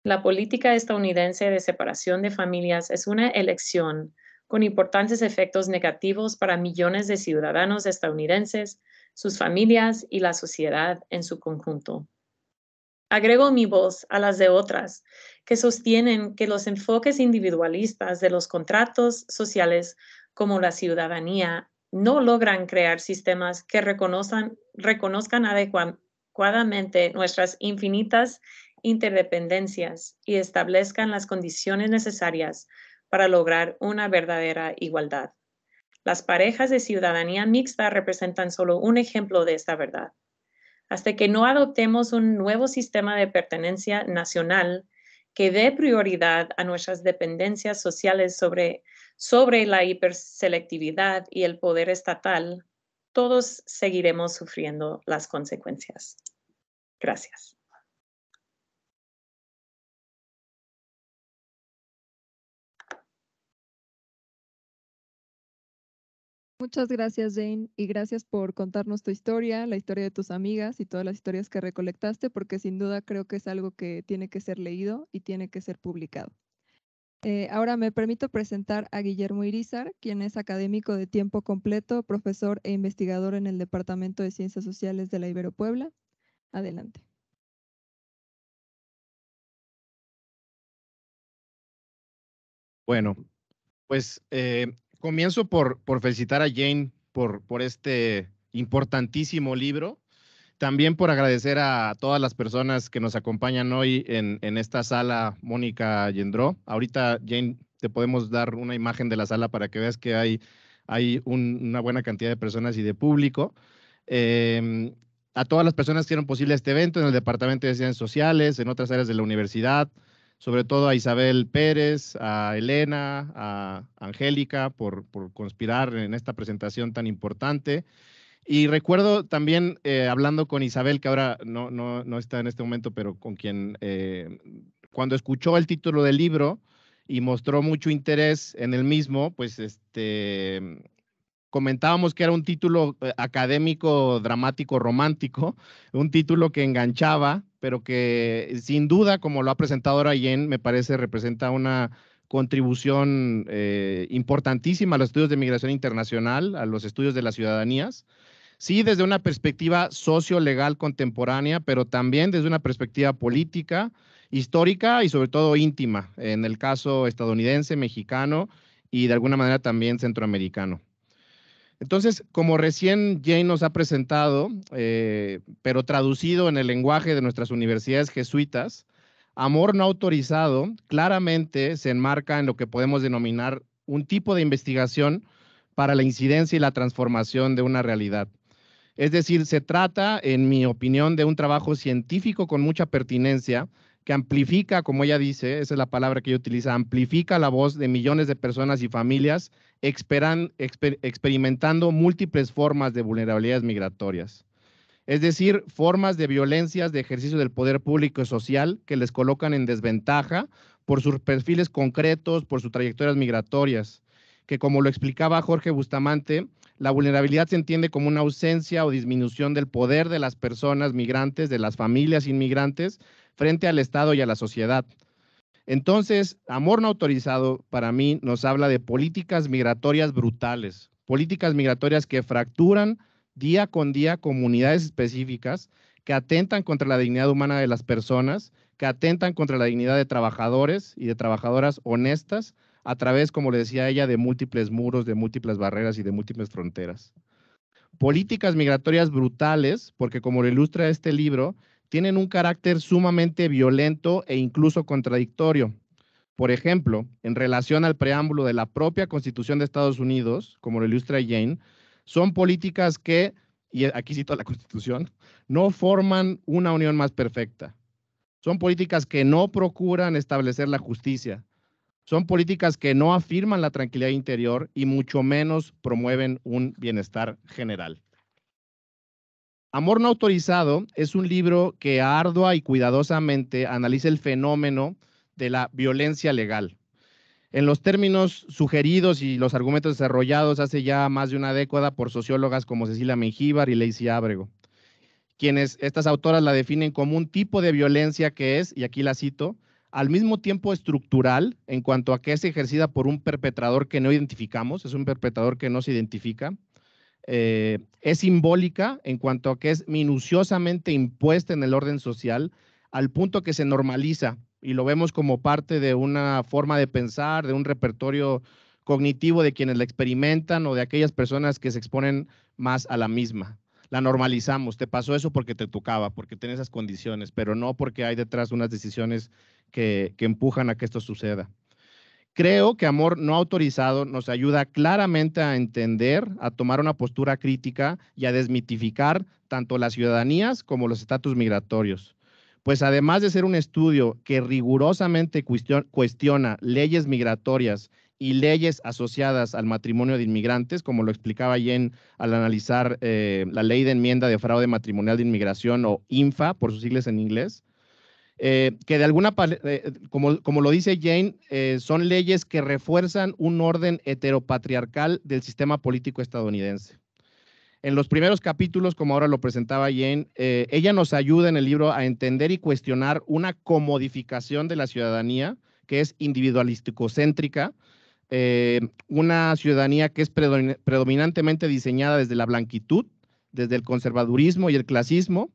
La política estadounidense de separación de familias es una elección con importantes efectos negativos para millones de ciudadanos estadounidenses, sus familias y la sociedad en su conjunto. Agrego mi voz a las de otras que sostienen que los enfoques individualistas de los contratos sociales como la ciudadanía no logran crear sistemas que reconozcan, reconozcan adecuadamente nuestras infinitas interdependencias y establezcan las condiciones necesarias para lograr una verdadera igualdad. Las parejas de ciudadanía mixta representan solo un ejemplo de esta verdad. Hasta que no adoptemos un nuevo sistema de pertenencia nacional que dé prioridad a nuestras dependencias sociales sobre, sobre la hiperselectividad y el poder estatal, todos seguiremos
sufriendo las consecuencias. Gracias. Muchas gracias, Jane, y gracias por contarnos tu historia, la historia de tus amigas y todas las historias que recolectaste, porque sin duda creo que es algo que tiene que ser leído y tiene que ser publicado. Eh, ahora me permito presentar a Guillermo Irizar, quien es académico de tiempo completo, profesor e investigador en el Departamento de Ciencias Sociales de la Ibero Puebla. Adelante.
Bueno, pues eh, comienzo por, felicitar a Jane por, por este importantísimo libro también por agradecer a todas las personas que nos acompañan hoy en, esta sala, Mónica Yendró. Ahorita, Jane, te podemos dar una imagen de la sala para que veas que hay, hay una buena cantidad de personas y de público. Em, a todas las personas que hicieron posible este evento en el Departamento de Ciencias Sociales, en otras áreas de la universidad, sobre todo a Isabel Pérez, a Elena, a Angélica por, por conspirar en esta presentación tan importante. Y recuerdo también eh, hablando con Isabel, que ahora no, no, no, está en este momento, pero con quien eh, cuando escuchó el título del libro y mostró mucho interés en el mismo, pues este, mm, comentábamos que era un título eh, académico, dramático, romántico, un título que enganchaba, pero que sin duda, como lo ha presentado ahora Jen, me parece representa una contribución importantísima a los estudios de migración internacional, a los estudios de las ciudadanías sí desde una perspectiva socio-legal contemporánea, pero también desde una perspectiva política, histórica y sobre todo íntima, en el caso estadounidense, mexicano y de alguna manera también centroamericano. Entonces, como recién Jane nos ha presentado, eh, pero traducido en el lenguaje de nuestras universidades jesuitas, amor no autorizado claramente se enmarca en lo que podemos denominar un tipo de investigación para la incidencia y la transformación de una realidad. Es decir, se trata, en mi opinión, de un trabajo científico con mucha pertinencia que amplifica, como ella dice, esa es la palabra que ella utiliza, amplifica la voz de millones de personas y familias experimentando múltiples formas de vulnerabilidades migratorias. Es decir, formas de violencias de ejercicio del poder público y social que les colocan en desventaja por sus perfiles concretos, por sus trayectorias migratorias, que como lo explicaba Jorge Bustamante, la vulnerabilidad se entiende como una ausencia o disminución del poder de las personas migrantes, de las familias inmigrantes, frente al Estado y a la sociedad. Entonces, amor no autorizado para mí nos habla de políticas migratorias brutales, políticas migratorias que fracturan día con día comunidades específicas, que atentan contra la dignidad humana de las personas, que atentan contra la dignidad de trabajadores y de trabajadoras honestas, a través, como le decía ella, de múltiples muros, de múltiples barreras y de múltiples fronteras. Políticas migratorias brutales, porque como lo ilustra este libro, tienen un carácter sumamente violento e incluso contradictorio. Por ejemplo, en relación al preámbulo de la propia Constitución de Estados Unidos, como lo ilustra Jane, son políticas que, y aquí cito la Constitución, no forman una unión más perfecta. Son políticas que no procuran establecer la justicia, son políticas que no afirman la tranquilidad interior y mucho menos promueven un bienestar general. Amor no autorizado es un libro que ardua y cuidadosamente analiza el fenómeno de la violencia legal. En los términos sugeridos y los argumentos desarrollados hace ya más de una década por sociólogas como Cecilia Mengíbar y Lacey Abrego, quienes estas autoras la definen como un tipo de violencia que es, y aquí la cito, al mismo tiempo estructural en cuanto a que es ejercida por un perpetrador que no identificamos, es un perpetrador que no se identifica, eh, es simbólica en cuanto a que es minuciosamente impuesta en el orden social al punto que se normaliza y lo vemos como parte de una forma de pensar, de un repertorio cognitivo de quienes la experimentan o de aquellas personas que se exponen más a la misma la normalizamos. Te pasó eso porque te tocaba, porque tenés esas condiciones, pero no porque hay detrás unas decisiones que, que empujan a que esto suceda. Creo que amor no autorizado nos ayuda claramente a entender, a tomar una postura crítica y a desmitificar tanto las ciudadanías como los estatus migratorios. Pues además de ser un estudio que rigurosamente cuestiona leyes migratorias y leyes asociadas al matrimonio de inmigrantes, como lo explicaba Jane al analizar eh, la Ley de Enmienda de Fraude Matrimonial de Inmigración o INFA, por sus siglas en inglés, eh, que de alguna eh, como, como, lo dice Jane, son leyes que refuerzan un orden heteropatriarcal del sistema político estadounidense. En los primeros capítulos, como ahora lo presentaba Jane, ella nos ayuda en el libro a entender y cuestionar una comodificación de la ciudadanía que es individualístico-céntrica, eh, una ciudadanía que es predominantemente diseñada desde la blanquitud, desde el conservadurismo y el clasismo,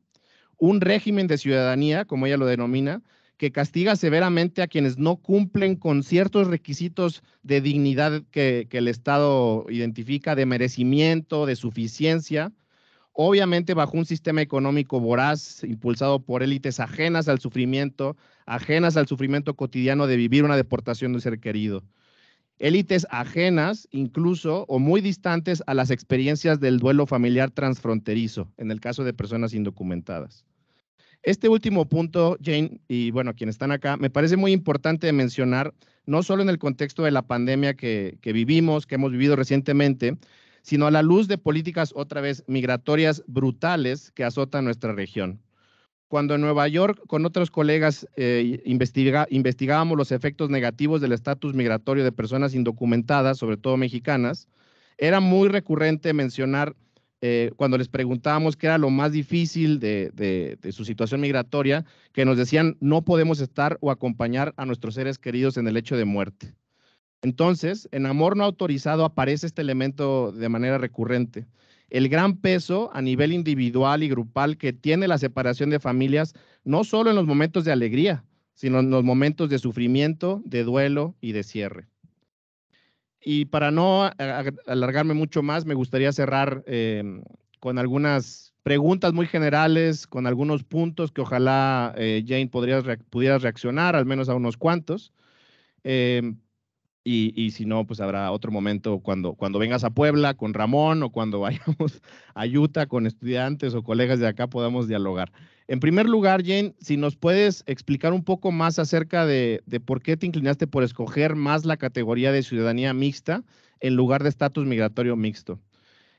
un régimen de ciudadanía, como ella lo denomina, que castiga severamente a quienes no cumplen con ciertos requisitos de dignidad que, que, el Estado identifica, de merecimiento, de suficiencia, obviamente bajo un sistema económico voraz, impulsado por élites ajenas al sufrimiento, ajenas al sufrimiento cotidiano de vivir una deportación de ser querido élites ajenas incluso o muy distantes a las experiencias del duelo familiar transfronterizo, en el caso de personas indocumentadas. Este último punto, Jane, y bueno, quienes están acá, me parece muy importante mencionar, no solo en el contexto de la pandemia que, que vivimos, que hemos vivido recientemente, sino a la luz de políticas otra vez migratorias brutales que azotan nuestra región cuando en Nueva York con otros colegas eh, investigábamos los efectos negativos del estatus migratorio de personas indocumentadas, sobre todo mexicanas, era muy recurrente mencionar, eh, cuando les preguntábamos qué era lo más difícil de, de su situación migratoria, que nos decían no podemos estar o acompañar a nuestros seres queridos en el hecho de muerte. Entonces, en amor no autorizado aparece este elemento de manera recurrente el gran peso a nivel individual y grupal que tiene la separación de familias, no solo en los momentos de alegría, sino en los momentos de sufrimiento, de duelo y de cierre. Y para no alargarme mucho más, me gustaría cerrar em, con algunas preguntas muy generales, con algunos puntos que ojalá eh, Jane pudiera pudieras reaccionar, al menos a unos cuantos. Em, y, si no, pues habrá otro momento cuando, cuando vengas a Puebla con Ramón o cuando vayamos a Utah con estudiantes o colegas de acá podamos dialogar. En primer lugar, Jane, si nos puedes explicar un poco más acerca de, por qué te inclinaste por escoger más la categoría de ciudadanía mixta en lugar de estatus migratorio mixto.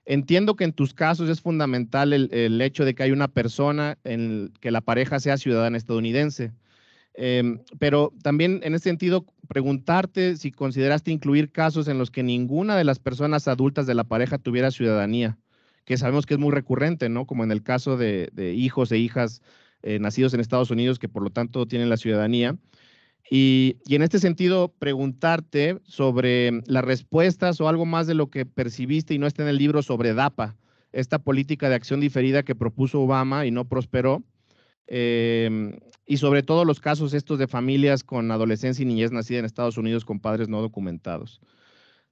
Entiendo que en tus casos es fundamental el, el hecho de que hay una persona en que la pareja sea ciudadana estadounidense Em, pero también en ese sentido, preguntarte si consideraste incluir casos en los que ninguna de las personas adultas de la pareja tuviera ciudadanía, que sabemos que es muy recurrente, ¿no? Como en el caso de, hijos e hijas eh, nacidos en Estados Unidos, que por lo tanto tienen la ciudadanía. y en este sentido, preguntarte sobre las respuestas o algo más de lo que percibiste y no está en el libro sobre DAPA, esta política de acción diferida que propuso Obama y no prosperó Em, y sobre todo los casos estos de familias con adolescencia y niñez nacida en Estados Unidos con padres no documentados.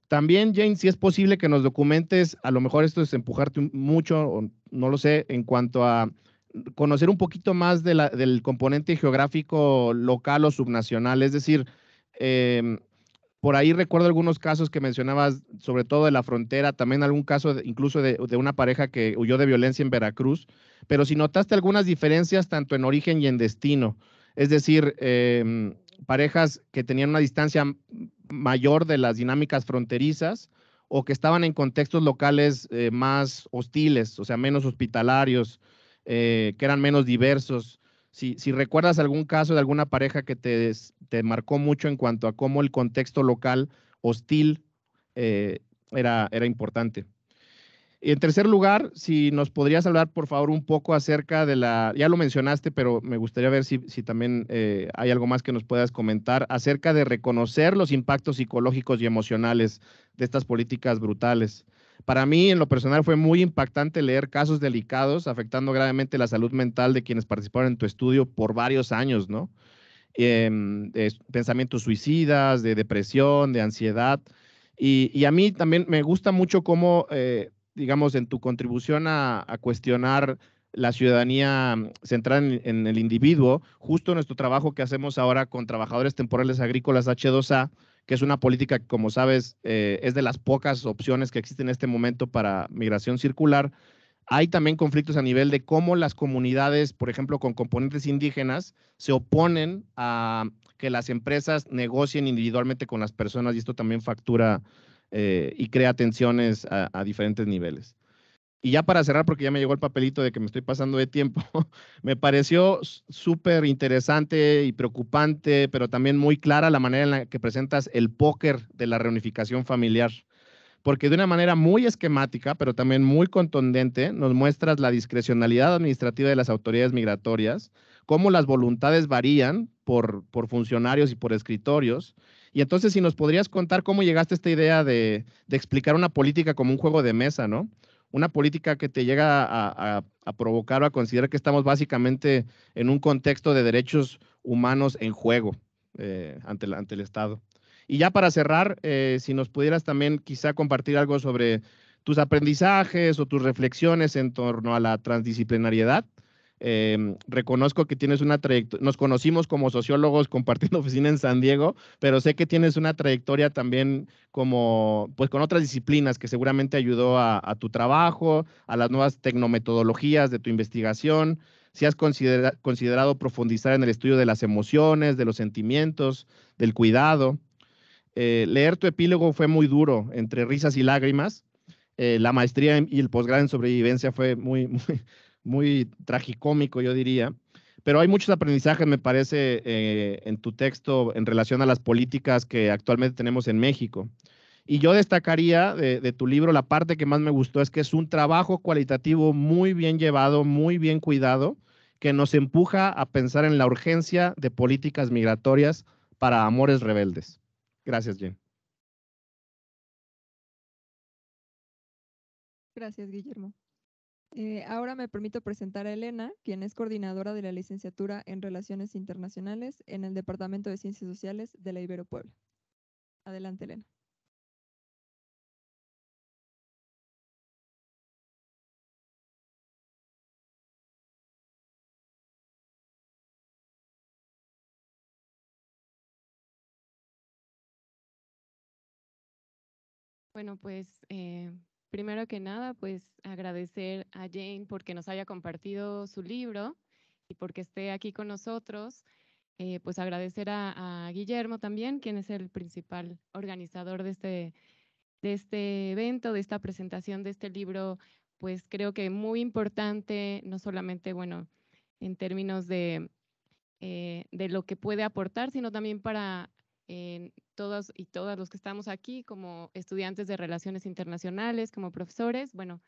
También, Jane, si es posible que nos documentes, a lo mejor esto es empujarte mucho, no lo sé, en cuanto a conocer un poquito más del componente geográfico local o subnacional, es decir, em, por ahí recuerdo algunos casos que mencionabas, sobre todo de la frontera, también algún caso incluso de, una pareja que huyó de violencia en Veracruz, pero si notaste algunas diferencias tanto en origen y en destino, es decir, em, parejas que tenían una distancia mayor de las dinámicas fronterizas o que estaban en contextos locales eh, más hostiles, o sea, menos hospitalarios, eh, que eran menos diversos. Si, recuerdas algún caso de alguna pareja que te, marcó mucho en cuanto a cómo el contexto local hostil eh, era, era importante. Y en tercer lugar, si nos podrías hablar, por favor, un poco acerca de la, ya lo mencionaste, pero me gustaría ver si, también eh, hay algo más que nos puedas comentar acerca de reconocer los impactos psicológicos y emocionales de estas políticas brutales. Para mí, en lo personal, fue muy impactante leer casos delicados afectando gravemente la salud mental de quienes participaron en tu estudio por varios años, ¿no? Em, pensamientos suicidas, de depresión, de ansiedad. Y, a mí también me gusta mucho cómo, eh, digamos, en tu contribución a, cuestionar la ciudadanía mm, centrada en, el individuo, justo nuestro trabajo que hacemos ahora con trabajadores temporales agrícolas H2A, que es una política que, como sabes, eh, es de las pocas opciones que existen en este momento para migración circular. Hay también conflictos a nivel de cómo las comunidades, por ejemplo, con componentes indígenas, se oponen a que las empresas negocien individualmente con las personas y esto también factura eh, y crea tensiones a diferentes niveles. Y ya para cerrar, porque ya me llegó el papelito de que me estoy pasando de tiempo, me pareció súper interesante y preocupante, pero también muy clara la manera en la que presentas el póker de la reunificación familiar. Porque de una manera muy esquemática, pero también muy contundente, nos muestras la discrecionalidad administrativa de las autoridades migratorias, cómo las voluntades varían por, por funcionarios y por escritorios, y entonces, si nos podrías contar cómo llegaste a esta idea de, de, explicar una política como un juego de mesa, ¿no? una política que te llega a, provocar o a considerar que estamos básicamente en un contexto de derechos humanos en juego eh, ante, el, ante el Estado. Y ya para cerrar, eh, si nos pudieras también quizá compartir algo sobre tus aprendizajes o tus reflexiones en torno a la transdisciplinariedad Em, reconozco que tienes una trayectoria, nos conocimos como sociólogos compartiendo oficina en San Diego, pero sé que tienes una trayectoria también como, pues con otras disciplinas que seguramente ayudó a, tu trabajo, a las nuevas tecnometodologías de tu investigación, si has considerado profundizar en el estudio de las emociones, de los sentimientos, del cuidado. Eh, leer tu epílogo fue muy duro, entre risas y lágrimas. Eh, la maestría y el posgrado en sobrevivencia fue muy, muy, muy tragicómico, yo diría. Pero hay muchos aprendizajes, me parece, eh, en tu texto en relación a las políticas que actualmente tenemos en México. Y yo destacaría de, de, tu libro la parte que más me gustó es que es un trabajo cualitativo muy bien llevado, muy bien cuidado, que nos empuja a pensar en la urgencia de políticas migratorias para amores rebeldes. Gracias, Jen.
Gracias, Guillermo. Eh, ahora me permito presentar a Elena, quien es coordinadora de la licenciatura en Relaciones Internacionales en el Departamento de Ciencias Sociales de la Ibero Puebla. Adelante, Elena.
Bueno, pues eh, primero que nada, pues agradecer a Jane porque nos haya compartido su libro y porque esté aquí con nosotros. Eh, pues agradecer a, Guillermo también, quien es el principal organizador de este, de este evento, de esta presentación de este libro, pues creo que muy importante, no solamente, bueno, en términos de, eh, de lo que puede aportar, sino también para todas todos y todas los que estamos aquí como estudiantes de relaciones internacionales, como profesores. Bueno,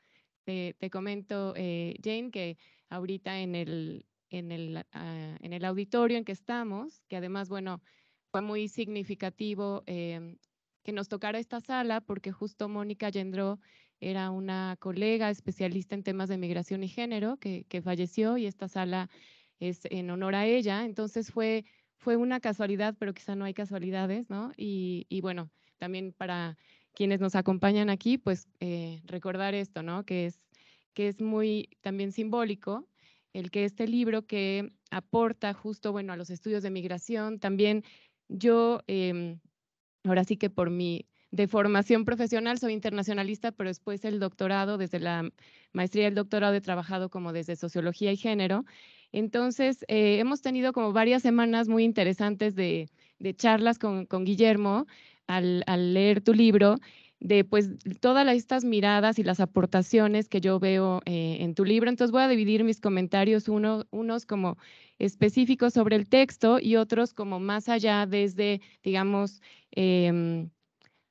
te, comento, eh, Jane, que ahorita en el, en, el, ah, en el auditorio en que estamos, que además, bueno, fue muy significativo em, que nos tocara esta sala porque justo Mónica Yendró era una colega especialista en temas de migración y género que, que falleció y esta sala es en honor a ella. Entonces fue fue una casualidad, pero quizá no hay casualidades, ¿no? Y, bueno, también para quienes nos acompañan aquí, pues eh, recordar esto, ¿no? Que es, que es muy también simbólico el que este libro que aporta justo, bueno, a los estudios de migración, también yo, em, ahora sí que por mi de formación profesional soy internacionalista, pero después el doctorado, desde la maestría y el doctorado he trabajado como desde sociología y género, entonces, eh, hemos tenido como varias semanas muy interesantes de, charlas con, Guillermo al, leer tu libro, de pues todas estas miradas y las aportaciones que yo veo eh, en tu libro. Entonces voy a dividir mis comentarios, unos como específicos sobre el texto y otros como más allá desde, digamos, em,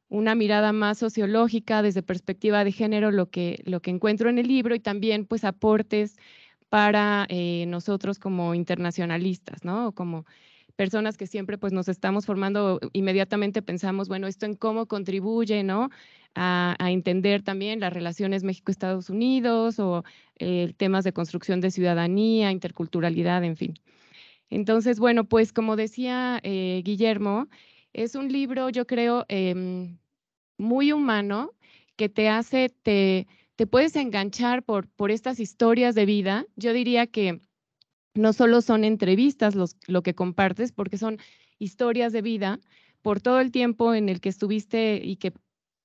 una mirada más sociológica, desde perspectiva de género, lo que, lo que encuentro en el libro y también pues aportes para eh, nosotros como internacionalistas, ¿no? Como personas que siempre pues nos estamos formando, inmediatamente pensamos, bueno, esto en cómo contribuye, ¿no? A, entender también las relaciones México-Estados Unidos o eh, temas de construcción de ciudadanía, interculturalidad, en fin. Entonces, bueno, pues como decía eh, Guillermo, es un libro, yo creo, em, muy humano, que te hace, te, te puedes enganchar por, por estas historias de vida. Yo diría que no solo son entrevistas lo que compartes, porque son historias de vida por todo el tiempo en el que estuviste y que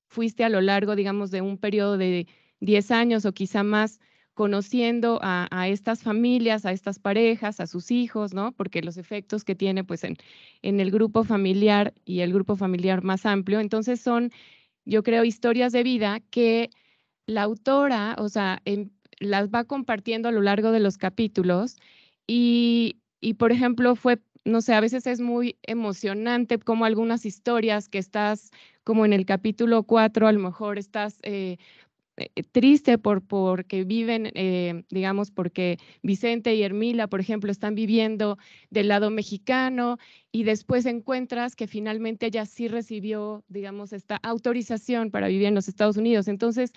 fuiste a lo largo, digamos, de un periodo de 10 años o quizá más conociendo a, a, estas familias, a estas parejas, a sus hijos, ¿no? Porque los efectos que tiene pues en, en el grupo familiar y el grupo familiar más amplio. Entonces son, yo creo, historias de vida que la autora, o sea, em, las va compartiendo a lo largo de los capítulos y, por ejemplo, fue, no sé, a veces es muy emocionante como algunas historias que estás, como en el capítulo 4, a lo mejor estás... Eh, eh, eh, triste por porque viven, digamos, porque Vicente y Hermila, por ejemplo, están viviendo del lado mexicano y después encuentras que finalmente ella sí recibió, digamos, esta autorización para vivir en los Estados Unidos. Entonces,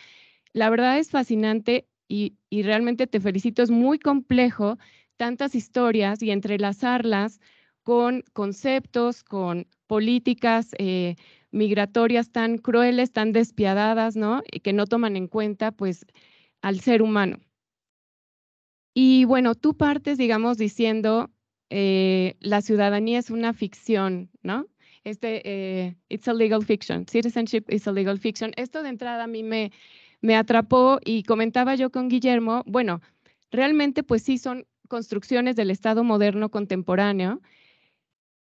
la verdad es fascinante y, realmente te felicito. Es muy complejo tantas historias y entrelazarlas con conceptos, con políticas eh, migratorias tan crueles, tan despiadadas, ¿no? Y que no toman en cuenta, pues, al ser humano. Y bueno, tú partes, digamos, diciendo, eh, la ciudadanía es una ficción, ¿no? Este, eh, it's a legal fiction, citizenship is a legal fiction. Esto de entrada a mí me, me atrapó y comentaba yo con Guillermo, bueno, realmente pues sí son construcciones del Estado moderno contemporáneo.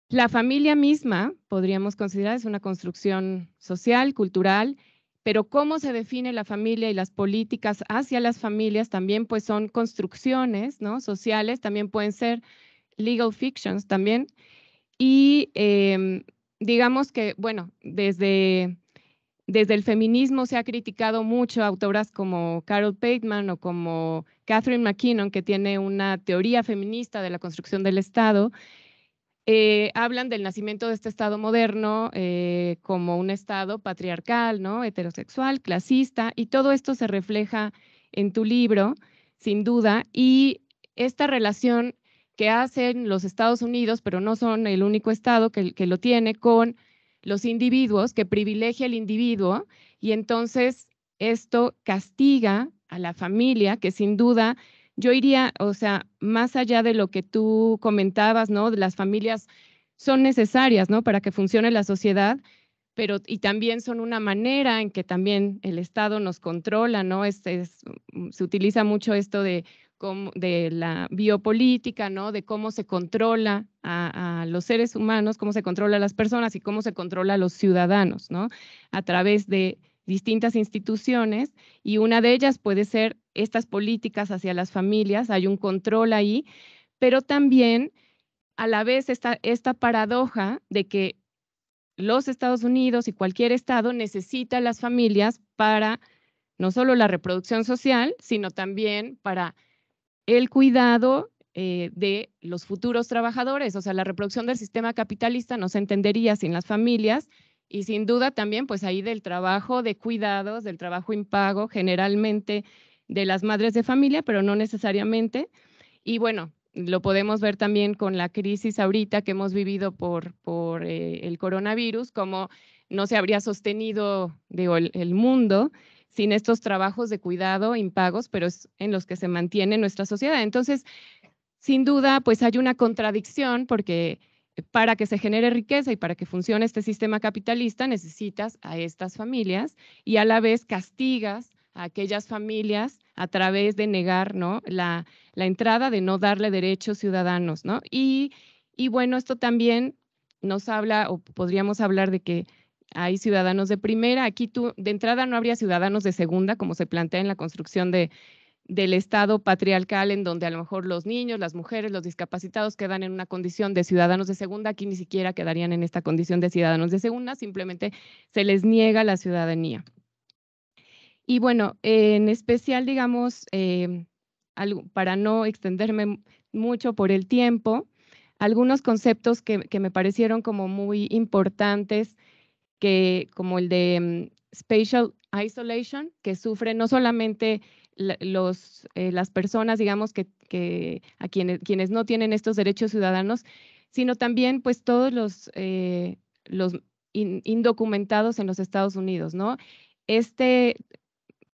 La familia misma, podríamos considerar, es una construcción social, cultural, pero cómo se define la familia y las políticas hacia las familias también pues son construcciones ¿no? sociales, también pueden ser legal fictions también. Y em, digamos que, bueno, desde desde el feminismo se ha criticado mucho a autoras como Carol Pateman o como Catherine McKinnon, que tiene una teoría feminista de la construcción del Estado. Eh, hablan del nacimiento de este Estado moderno eh, como un Estado patriarcal, ¿no? heterosexual, clasista, y todo esto se refleja en tu libro, sin duda, y esta relación que hacen los Estados Unidos, pero no son el único Estado que lo tiene, con los individuos, que privilegia el individuo y entonces esto castiga a la familia, que sin duda yo iría, o sea, más allá de lo que tú comentabas, ¿no? las familias son necesarias, ¿no? Para que funcione la sociedad, pero y también son una manera en que también el Estado nos controla, ¿no? Mm, se utiliza mucho esto de de la biopolítica, ¿no? De cómo se controla a, los seres humanos, cómo se controla a las personas y cómo se controla a los ciudadanos, ¿no? A través de distintas instituciones y una de ellas puede ser estas políticas hacia las familias, hay un control ahí, pero también a la vez está esta paradoja de que los Estados Unidos y cualquier estado necesita a las familias para no solo la reproducción social, sino también para el cuidado eh, de los futuros trabajadores. O sea, la reproducción del sistema capitalista no se entendería sin las familias y sin duda también pues ahí del trabajo de cuidados, del trabajo impago generalmente de las madres de familia, pero no necesariamente. Y bueno, lo podemos ver también con la crisis ahorita que hemos vivido por, por eh, el coronavirus, como no se habría sostenido digo, el mundo sin estos trabajos de cuidado impagos, pero es en los que se mantiene nuestra sociedad. Entonces, sin duda, pues hay una contradicción porque eh, para que se genere riqueza y para que funcione este sistema capitalista necesitas a estas familias y a la vez castigas a aquellas familias a través de negar ¿no? la, la entrada, de no darle derechos ciudadanos. ¿no? y bueno, esto también nos habla o podríamos hablar de que hay ciudadanos de primera. Aquí tú, de entrada no habría ciudadanos de segunda, como se plantea en la construcción de, del Estado patriarcal, en donde a lo mejor los niños, las mujeres, los discapacitados quedan en una condición de ciudadanos de segunda. Aquí ni siquiera quedarían en esta condición de ciudadanos de segunda, simplemente se les niega la ciudadanía. Y bueno, en especial, digamos, eh, para no extenderme mucho por el tiempo, algunos conceptos que, que me parecieron como muy importantes como el de mm, spatial isolation, que sufren no solamente los, eh, las personas, digamos, que, a quienes, quienes no tienen estos derechos ciudadanos, sino también pues todos los, eh, los indocumentados en los Estados Unidos, ¿no? Este,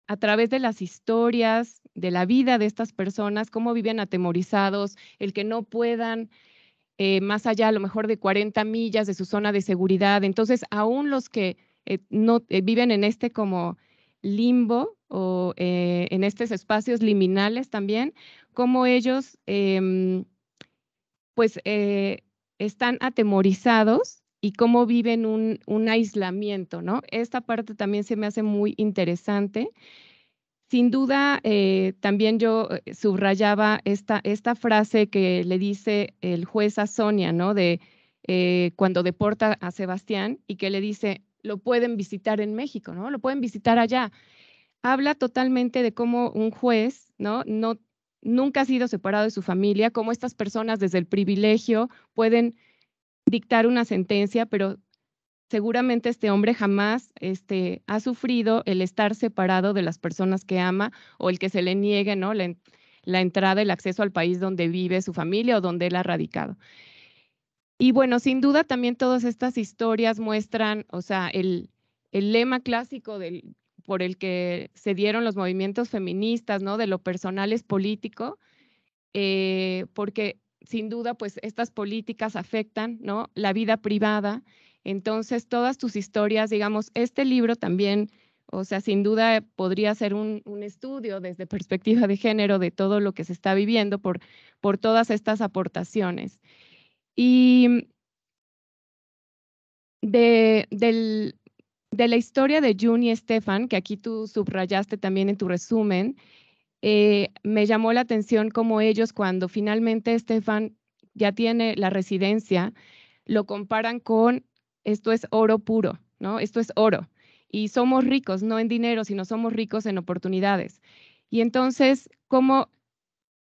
a través de las historias, de la vida de estas personas, cómo viven atemorizados, el que no puedan eh, más allá a lo mejor de 40 millas de su zona de seguridad. Entonces, aún los que eh, no, eh, viven en este como limbo o en estos espacios liminales también, como ellos em, pues están atemorizados y cómo viven un, un, aislamiento, ¿no? Esta parte también se me hace muy interesante sin duda, eh, también yo eh, subrayaba esta, frase que le dice el juez a Sonia, ¿no? De eh, cuando deporta a Sebastián y que le dice, lo pueden visitar en México, ¿no? Lo pueden visitar allá. Habla totalmente de cómo un juez, ¿no? no nunca ha sido separado de su familia, cómo estas personas desde el privilegio pueden dictar una sentencia, pero seguramente este hombre jamás este, ha sufrido el estar separado de las personas que ama o el que se le niegue ¿no? la, entrada, el acceso al país donde vive su familia o donde él ha radicado. Y bueno, sin duda también todas estas historias muestran, o sea, el, el lema clásico del, por el que se dieron los movimientos feministas, ¿no? De lo personal es político, eh, porque sin duda, pues estas políticas afectan, ¿no? La vida privada entonces, todas tus historias, digamos, este libro también, o sea, sin duda podría ser un, estudio desde perspectiva de género de todo lo que se está viviendo por, por todas estas aportaciones. Y mm, de, del, de la historia de June y Estefan, que aquí tú subrayaste también en tu resumen, eh, me llamó la atención cómo ellos cuando finalmente Estefan ya tiene la residencia, lo comparan con esto es oro puro, ¿no? Esto es oro. Y somos ricos, no en dinero, sino somos ricos en oportunidades. Y entonces, como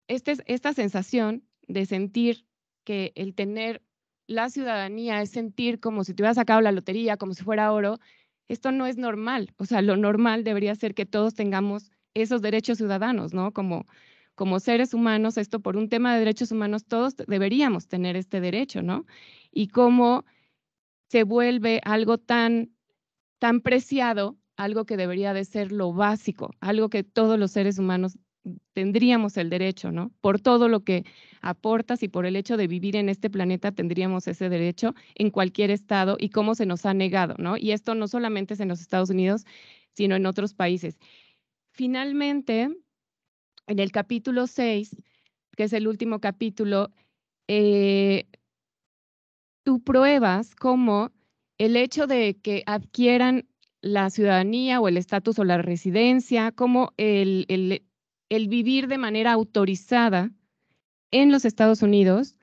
este, esta sensación de sentir que el tener la ciudadanía es sentir como si te hubieras sacado la lotería, como si fuera oro, esto no es normal. O sea, lo normal debería ser que todos tengamos esos derechos ciudadanos, ¿no? Como, como seres humanos, esto por un tema de derechos humanos, todos deberíamos tener este derecho, ¿no? Y cómo se vuelve algo tan, tan preciado, algo que debería de ser lo básico, algo que todos los seres humanos tendríamos el derecho, ¿no? Por todo lo que aportas y por el hecho de vivir en este planeta tendríamos ese derecho en cualquier estado y cómo se nos ha negado, ¿no? Y esto no solamente es en los Estados Unidos, sino en otros países. Finalmente, en el capítulo 6, que es el último capítulo, eh, tú pruebas como el hecho de que adquieran la ciudadanía o el estatus o la residencia, como el, el, vivir de manera autorizada en los Estados Unidos,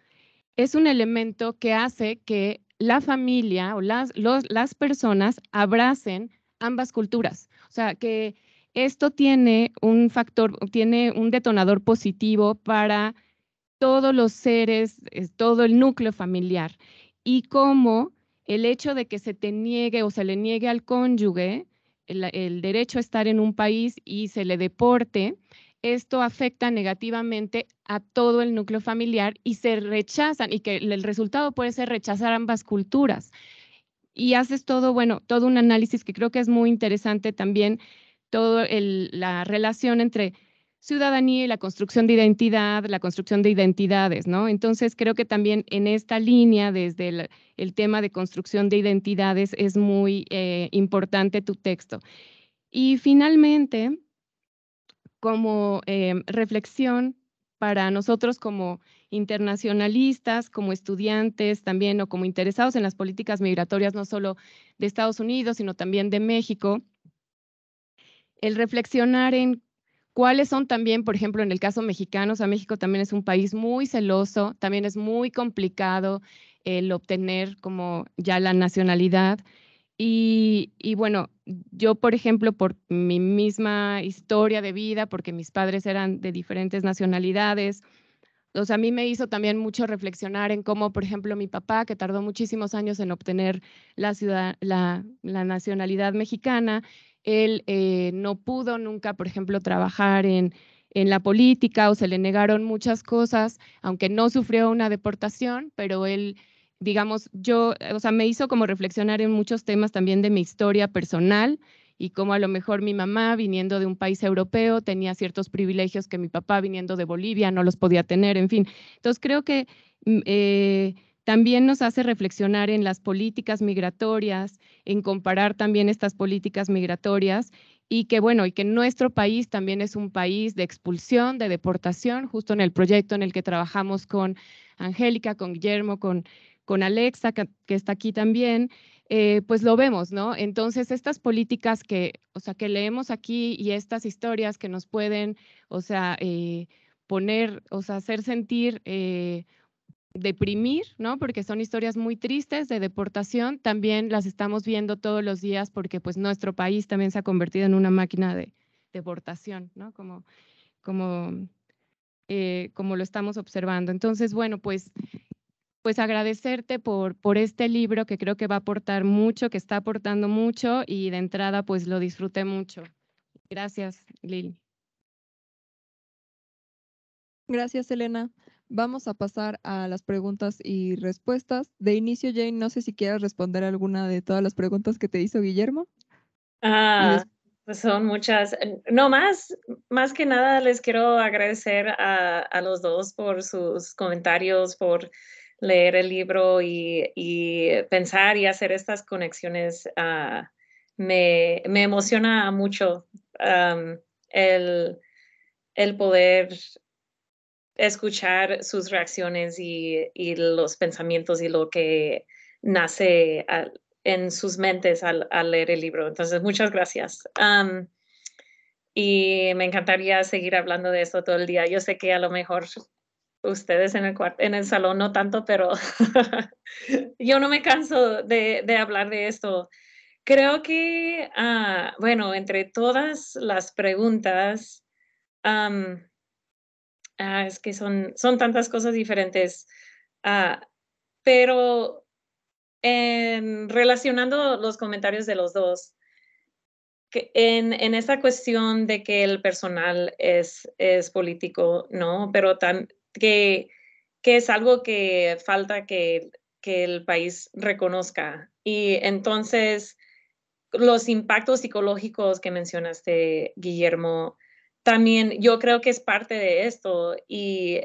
es un elemento que hace que la familia o las, las personas abracen ambas culturas. O sea, que esto tiene un factor, tiene un detonador positivo para todos los seres, eh, todo el núcleo familiar y cómo el hecho de que se te niegue o se le niegue al cónyuge el, derecho a estar en un país y se le deporte, esto afecta negativamente a todo el núcleo familiar y se rechazan y que el resultado puede ser rechazar ambas culturas. Y haces todo, bueno, todo un análisis que creo que es muy interesante también, toda la relación entre ciudadanía y la construcción de identidad, la construcción de identidades, ¿no? Entonces, creo que también en esta línea, desde el, tema de construcción de identidades, es muy eh, importante tu texto. Y finalmente, como em, reflexión para nosotros como internacionalistas, como estudiantes también o como interesados en las políticas migratorias, no solo de Estados Unidos, sino también de México, el reflexionar en cuáles son también, por ejemplo, en el caso mexicano, o sea, México también es un país muy celoso, también es muy complicado el obtener como ya la nacionalidad. Y, bueno, yo, por ejemplo, por mi misma historia de vida, porque mis padres eran de diferentes nacionalidades, o sea, a mí me hizo también mucho reflexionar en cómo, por ejemplo, mi papá, que tardó muchísimos años en obtener la, ciudad, la nacionalidad mexicana, él eh, no pudo nunca, por ejemplo, trabajar en, la política o se le negaron muchas cosas, aunque no sufrió una deportación, pero él, digamos, yo, o sea, me hizo como reflexionar en muchos temas también de mi historia personal y cómo a lo mejor mi mamá, viniendo de un país europeo, tenía ciertos privilegios que mi papá, viniendo de Bolivia, no los podía tener, en fin. Entonces, creo que mm, eh, también nos hace reflexionar en las políticas migratorias, en comparar también estas políticas migratorias y que bueno, y que nuestro país también es un país de expulsión, de deportación, justo en el proyecto en el que trabajamos con Angélica, con Guillermo, con, con Alexa, que, está aquí también, eh, pues lo vemos, ¿no? Entonces, estas políticas que, o sea, que leemos aquí y estas historias que nos pueden, o sea, eh, poner, o sea, hacer sentir... Eh, deprimir, ¿no? Porque son historias muy tristes de deportación, también las estamos viendo todos los días porque pues nuestro país también se ha convertido en una máquina de deportación, ¿no? Como, como, eh, como lo estamos observando. Entonces, bueno, pues, pues agradecerte por, por este libro que creo que va a aportar mucho, que está aportando mucho y de entrada pues lo disfruté mucho.
Gracias, Lili. Gracias, Elena. Vamos a pasar a las preguntas y respuestas. De inicio, Jane, no sé si quieres responder alguna de todas las preguntas que te hizo Guillermo. Ah, pues
son muchas. No más, más que nada les quiero agradecer a, los dos por sus comentarios, por leer el libro y, pensar y hacer estas conexiones. Ah, me, emociona mucho el poder escuchar sus reacciones y, los pensamientos y lo que nace en sus mentes al, leer el libro. Entonces, muchas gracias. y me encantaría seguir hablando de esto todo el día. Yo sé que a lo mejor ustedes en el, en el salón no tanto, pero yo no me canso de, hablar de esto. Creo que, ah, bueno, entre todas las preguntas, Ah, es que son, son tantas cosas diferentes. Ah, pero relacionando los comentarios de los dos, en, en esta cuestión de que el personal es, es político, ¿no? Pero tan, que, es algo que falta que, que el país reconozca. Y entonces, los impactos psicológicos que mencionaste, Guillermo, también yo creo que es parte de esto y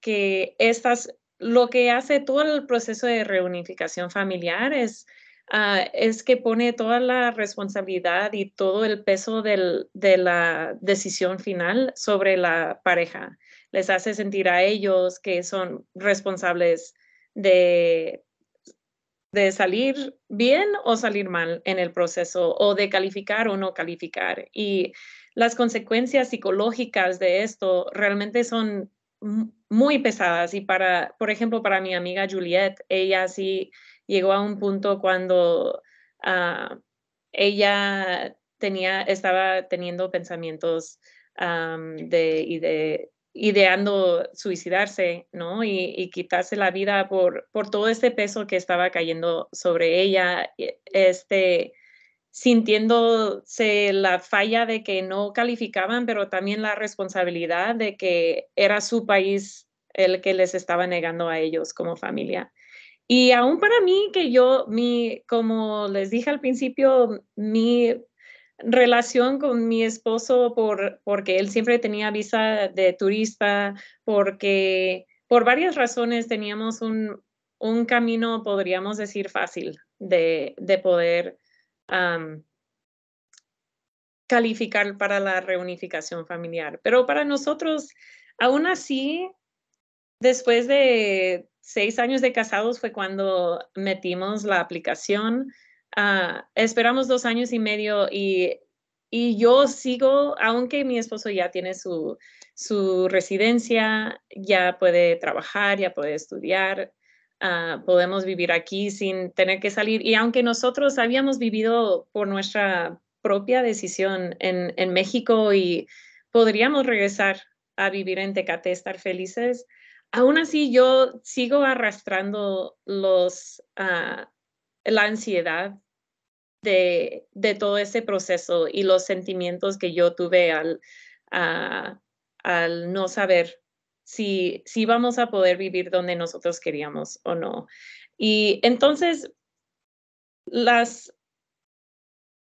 que estas, lo que hace todo el proceso de reunificación familiar es, ah, es que pone toda la responsabilidad y todo el peso de la decisión final sobre la pareja. Les hace sentir a ellos que son responsables de de salir bien o salir mal en el proceso o de calificar o no calificar. Y las consecuencias psicológicas de esto realmente son muy pesadas y para, por ejemplo, para mi amiga Juliette, ella sí llegó a un punto cuando ah, ella tenía, estaba teniendo pensamientos de, y de, ideando suicidarse, ¿no? Y, quitarse la vida por, por, todo este peso que estaba cayendo sobre ella, e-, este, sintiéndose la falla de que no calificaban, pero también la responsabilidad de que era su país el que les estaba negando a ellos como familia. Y aún para mí, que yo, mi, como les dije al principio, mi relación con mi esposo porque él siempre tenía visa de turista, porque por varias razones teníamos un, camino, podríamos decir, fácil de, de poder calificar para la reunificación familiar. Pero para nosotros, aún así, después de seis años de casados fue cuando metimos la aplicación. Ah, esperamos dos años y medio y, y, yo sigo, aunque mi esposo ya tiene su, su residencia, ya puede trabajar, ya puede estudiar, Ah, podemos vivir aquí sin tener que salir. Y aunque nosotros habíamos vivido por nuestra propia decisión en, en México y podríamos regresar a vivir en Tecate, estar felices, aún así yo sigo arrastrando los, ah, la ansiedad de, de, todo ese proceso y los sentimientos que yo tuve al, ah, al no saber si, si vamos a poder vivir donde nosotros queríamos o no. Y entonces, las,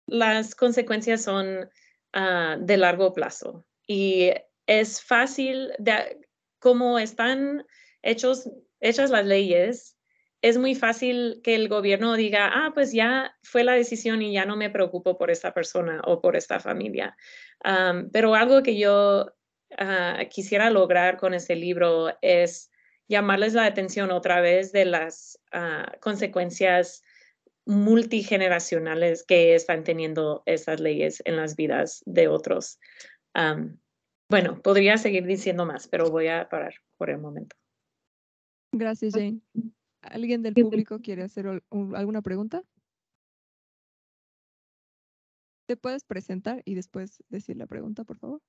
las consecuencias son ah, de largo plazo y es fácil, de, como están hechos, hechas las leyes, es muy fácil que el gobierno diga, ah, pues ya fue la decisión y ya no me preocupo por esta persona o por esta familia. pero algo que yo Ah, quisiera lograr con este libro es llamarles la atención otra vez de las ah, consecuencias multigeneracionales que están teniendo estas leyes en las vidas de otros. bueno, podría seguir diciendo más, pero voy a parar por el momento.
Gracias, Jane. ¿Alguien del público quiere hacer alguna pregunta? ¿Te puedes presentar y después decir la pregunta, por favor?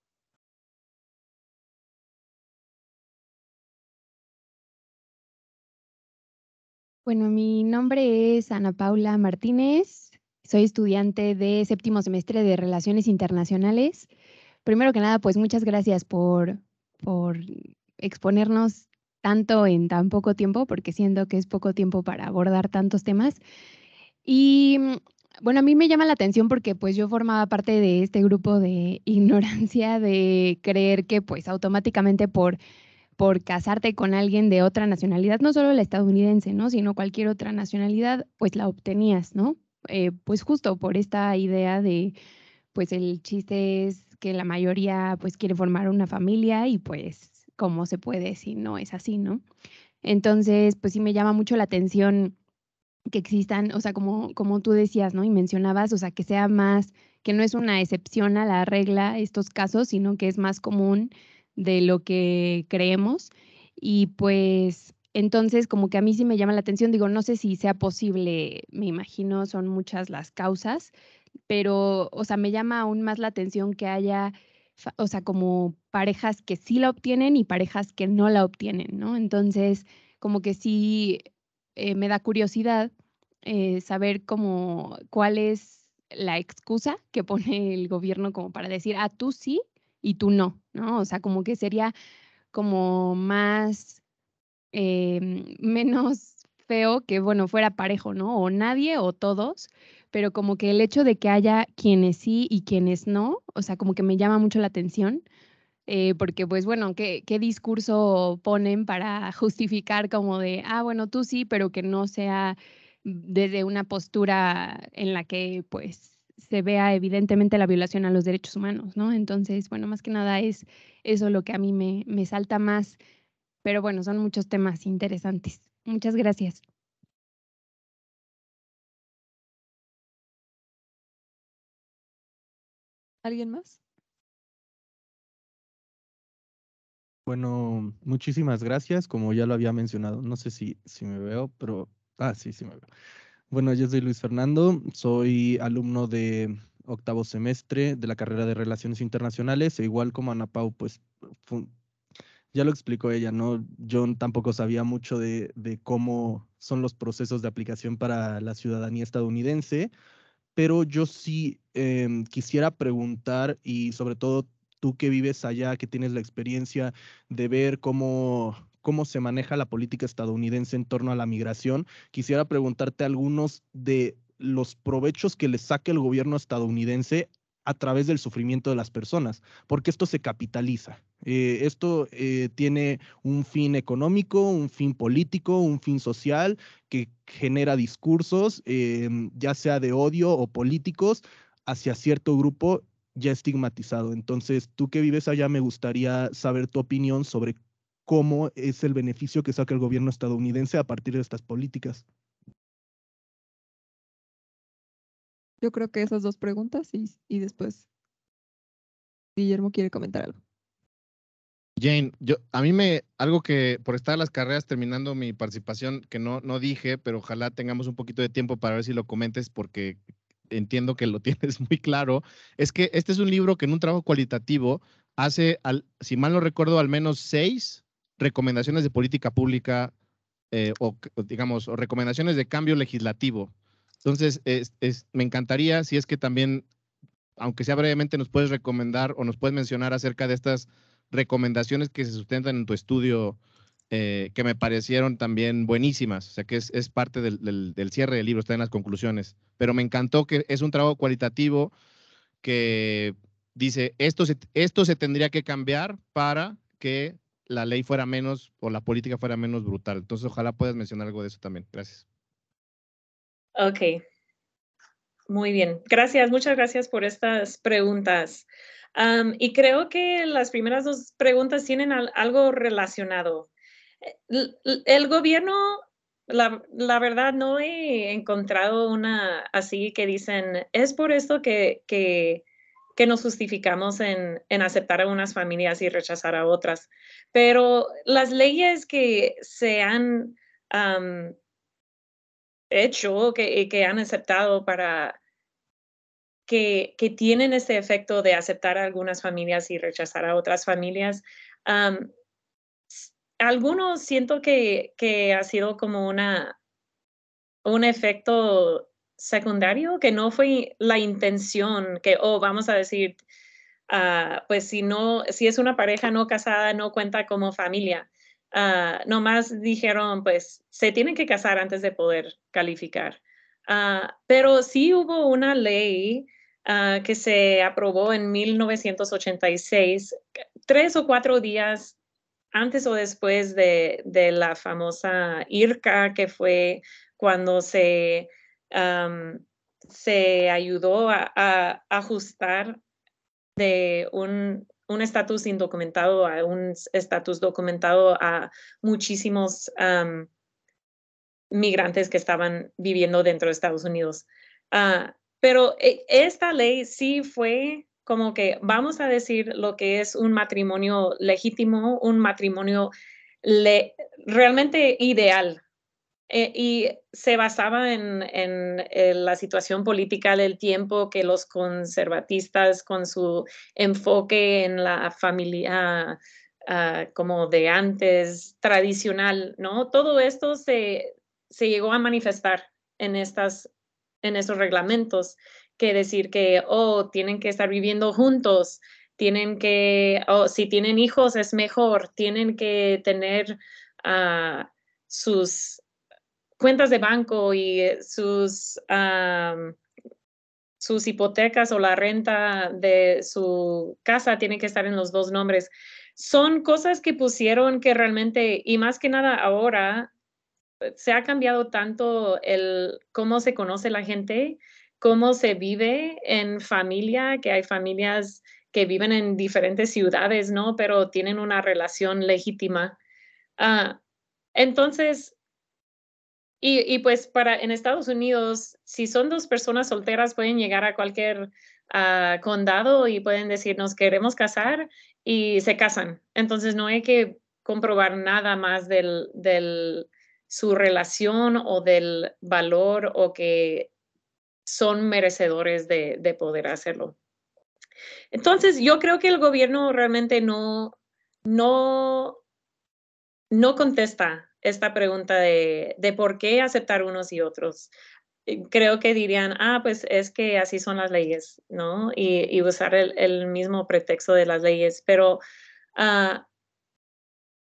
Bueno, mi nombre es Ana Paula Martínez, soy estudiante de séptimo semestre de Relaciones Internacionales. Primero que nada, pues muchas gracias por, por exponernos tanto en tan poco tiempo, porque siento que es poco tiempo para abordar tantos temas. Y mm, bueno, a mí me llama la atención porque pues yo formaba parte de este grupo de ignorancia, de creer que pues automáticamente por por casarte con alguien de otra nacionalidad, no solo la estadounidense, ¿no? Sino cualquier otra nacionalidad, pues la obtenías, ¿no? Eh, pues justo por esta idea de, pues el chiste es que la mayoría pues quiere formar una familia y pues cómo se puede si no es así, ¿no? Entonces, pues sí me llama mucho la atención que existan, o sea, como, como tú decías, ¿no? Y mencionabas, o sea, que sea más, que no es una excepción a la regla estos casos, sino que es más común de lo que creemos. Y pues entonces como que a mí sí me llama la atención, digo, no sé si sea posible, me imagino son muchas las causas, pero o sea, me llama aún más la atención que haya o sea, como parejas que sí la obtienen y parejas que no la obtienen, ¿no? Entonces, como que sí eh, me da curiosidad eh, saber como cuál es la excusa que pone el gobierno como para decir, ah, tú sí y tú no, ¿no? O sea, como que sería como más, em, menos feo que, bueno, fuera parejo, ¿no? O nadie o todos, pero como que el hecho de que haya quienes sí y quienes no, o sea, como que me llama mucho la atención, eh, porque pues bueno, ¿qué, ¿qué, discurso ponen para justificar como de, ah, bueno, tú sí, pero que no sea desde una postura en la que pues se vea evidentemente la violación a los derechos humanos, ¿no? Entonces, bueno, más que nada es eso lo que a mí me, me salta más, pero bueno, son muchos temas interesantes. Muchas gracias.
¿Alguien más?
Bueno, muchísimas gracias. Como ya lo había mencionado, no sé si, si me veo, pero... Ah, sí, sí me veo. Bueno, yo soy Luis Fernando, soy alumno de octavo semestre de la carrera de Relaciones Internacionales, e igual como Ana Pau, pues ya lo explicó ella, ¿no? Yo tampoco sabía mucho de, cómo son los procesos de aplicación para la ciudadanía estadounidense, pero yo sí em, quisiera preguntar y sobre todo tú que vives allá, que tienes la experiencia de ver cómo cómo se maneja la política estadounidense en torno a la migración. Quisiera preguntarte algunos de los provechos que le saque el gobierno estadounidense a través del sufrimiento de las personas, porque esto se capitaliza. Eh, esto eh, tiene un fin económico, un fin político, un fin social que genera discursos, em, ya sea de odio o políticos, hacia cierto grupo ya estigmatizado. Entonces, tú que vives allá, me gustaría saber tu opinión sobre cómo es el beneficio que saca el gobierno estadounidense a partir de estas políticas.
Yo creo que esas dos preguntas y, después Guillermo quiere comentar algo.
Jane, yo, a mí me, algo que por estar las carreras terminando mi participación, que no, no dije, pero ojalá tengamos un poquito de tiempo para ver si lo comentes, porque entiendo que lo tienes muy claro, es que este es un libro que en un trabajo cualitativo hace, al, si mal no recuerdo, al menos seis recomendaciones de política pública eh, o, digamos, recomendaciones de cambio legislativo. Entonces, es, me encantaría si es que también, aunque sea brevemente, nos puedes recomendar o nos puedes mencionar acerca de estas recomendaciones que se sustentan en tu estudio, eh, que me parecieron también buenísimas. O sea, que es, parte del, cierre del libro, está en las conclusiones. Pero me encantó que es un trabajo cualitativo que dice, esto esto se tendría que cambiar para que la ley fuera menos o la política fuera menos brutal. Entonces, ojalá puedas mencionar algo de eso también. Gracias.
Ok. Muy bien. Gracias, muchas gracias por estas preguntas. y creo que las primeras dos preguntas tienen algo relacionado. Eh, el, gobierno, la, la, verdad, no he encontrado una así que dicen, es por esto que, que que nos justificamos en, en, aceptar a unas familias y rechazar a otras. Pero las leyes que se han hecho, que, eh, que han aceptado para que, que, tienen este efecto de aceptar a algunas familias y rechazar a otras familias, algunos siento que, que ha sido como una, un efecto secundario, que no fue la intención que, oh, vamos a decir, ah, pues si no, si es una pareja no casada, no cuenta como familia. Ah, nomás dijeron, pues se tienen que casar antes de poder calificar. Ah, pero sí hubo una ley que se aprobó en 1986, tres o cuatro días antes o después de, de la famosa IRCA, que fue cuando se se ayudó a, ajustar de un estatus indocumentado a un estatus documentado a muchísimos migrantes que estaban viviendo dentro de Estados Unidos. Ah, pero e, esta ley sí fue como que vamos a decir lo que es un matrimonio legítimo, un matrimonio realmente ideal eh, y se basaba en, eh, la situación política del tiempo que los conservatistas con su enfoque en la familia ah, como de antes tradicional, ¿no? Todo esto se, se llegó a manifestar en, estas, en estos reglamentos, que decir que, oh, tienen que estar viviendo juntos, tienen que, o oh, si tienen hijos es mejor, tienen que tener ah, sus cuentas de banco y eh, sus, sus hipotecas o la renta de su casa tienen que estar en los dos nombres. Son cosas que pusieron que realmente, y más que nada ahora, se ha cambiado tanto el cómo se conoce la gente, cómo se vive en familia, que hay familias que viven en diferentes ciudades, ¿no? Pero tienen una relación legítima. Ah, entonces, y, pues para en Estados Unidos, si son dos personas solteras, pueden llegar a cualquier ah, condado y pueden decir, nos queremos casar y se casan. Entonces no hay que comprobar nada más del, su relación o del valor o que son merecedores de, de poder hacerlo. Entonces, yo creo que el gobierno realmente no, no, no contesta esta pregunta de, por qué aceptar unos y otros eh, creo que dirían, ah, pues es que así son las leyes, ¿no? Y, usar el, mismo pretexto de las leyes, pero ah,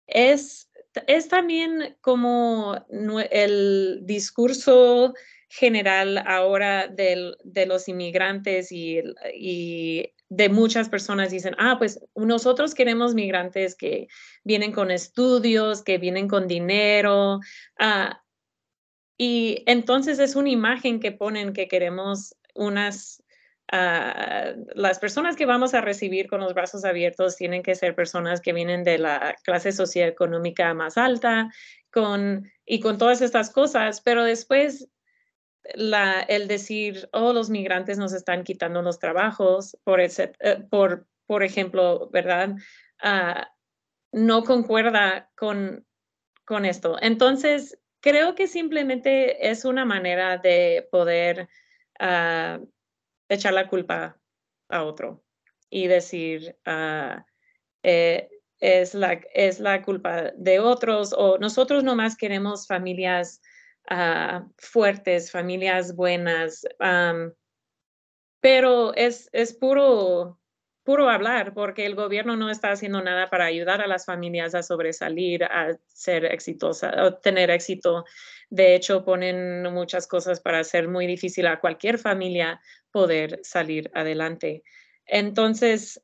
es, es también como el discurso general ahora de los inmigrantes y de muchas personas dicen, ah, pues nosotros queremos migrantes que vienen con estudios, que vienen con dinero. Ah, y entonces es una imagen que ponen que queremos unas, ah, las personas que vamos a recibir con los brazos abiertos tienen que ser personas que vienen de la clase socioeconómica más alta con, y con todas estas cosas, pero después el decir, oh, los migrantes nos están quitando los trabajos, por, ese, eh, por, por ejemplo, ¿verdad? Ah, no concuerda con, con esto. Entonces, creo que simplemente es una manera de poder ah, echar la culpa a otro y decir, ah, eh, es, la, es la culpa de otros o nosotros no más queremos familias Ah, fuertes, familias buenas, pero es, es puro, puro hablar porque el gobierno no está haciendo nada para ayudar a las familias a sobresalir, a ser exitosa, a tener éxito. De hecho, ponen muchas cosas para hacer muy difícil a cualquier familia poder salir adelante. Entonces,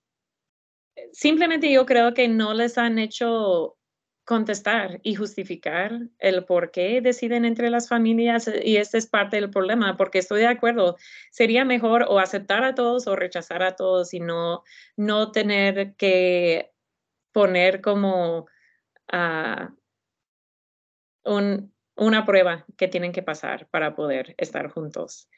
simplemente yo creo que no les han hecho contestar y justificar el por qué deciden entre las familias eh, y este es parte del problema, porque estoy de acuerdo, sería mejor o aceptar a todos o rechazar a todos y no, no tener que poner como ah, un, una prueba que tienen que pasar para poder estar juntos.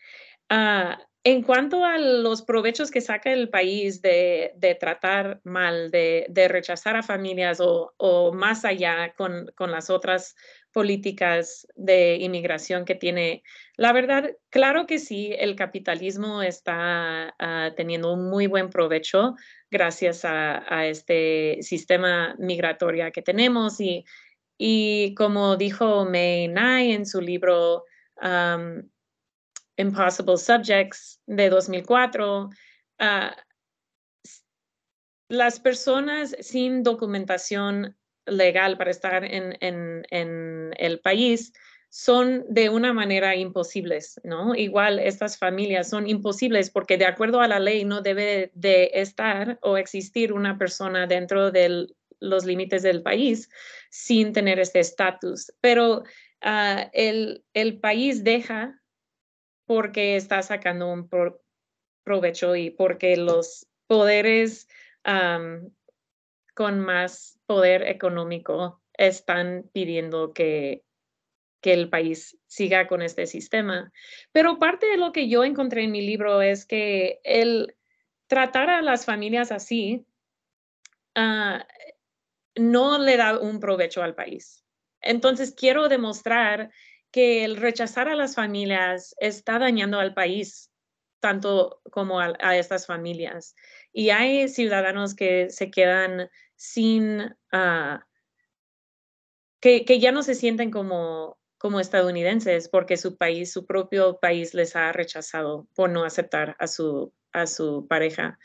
Ah, en cuanto a los provechos que saca el país de, tratar mal, de, rechazar a familias o, más allá con, las otras políticas de inmigración que tiene, la verdad, claro que sí, el capitalismo está ah, teniendo un muy buen provecho gracias a, este sistema migratorio que tenemos y, como dijo May Nye en su libro, Impossible Subjects de 2004, ah, las personas sin documentación legal para estar en, el país son de una manera imposibles, ¿no? Igual estas familias son imposibles porque de acuerdo a la ley no debe de estar o existir una persona dentro de los límites del país sin tener este estatus. Pero ah, el país deja porque está sacando un provecho y porque los poderes con más poder económico están pidiendo que, que el país siga con este sistema. Pero parte de lo que yo encontré en mi libro es que el tratar a las familias así ah, no le da un provecho al país. Entonces quiero demostrar que el rechazar a las familias está dañando al país tanto como a, estas familias. Y hay ciudadanos que se quedan sin, ah, que, ya no se sienten como, como estadounidenses porque su país, su propio país les ha rechazado por no aceptar a su, a su pareja.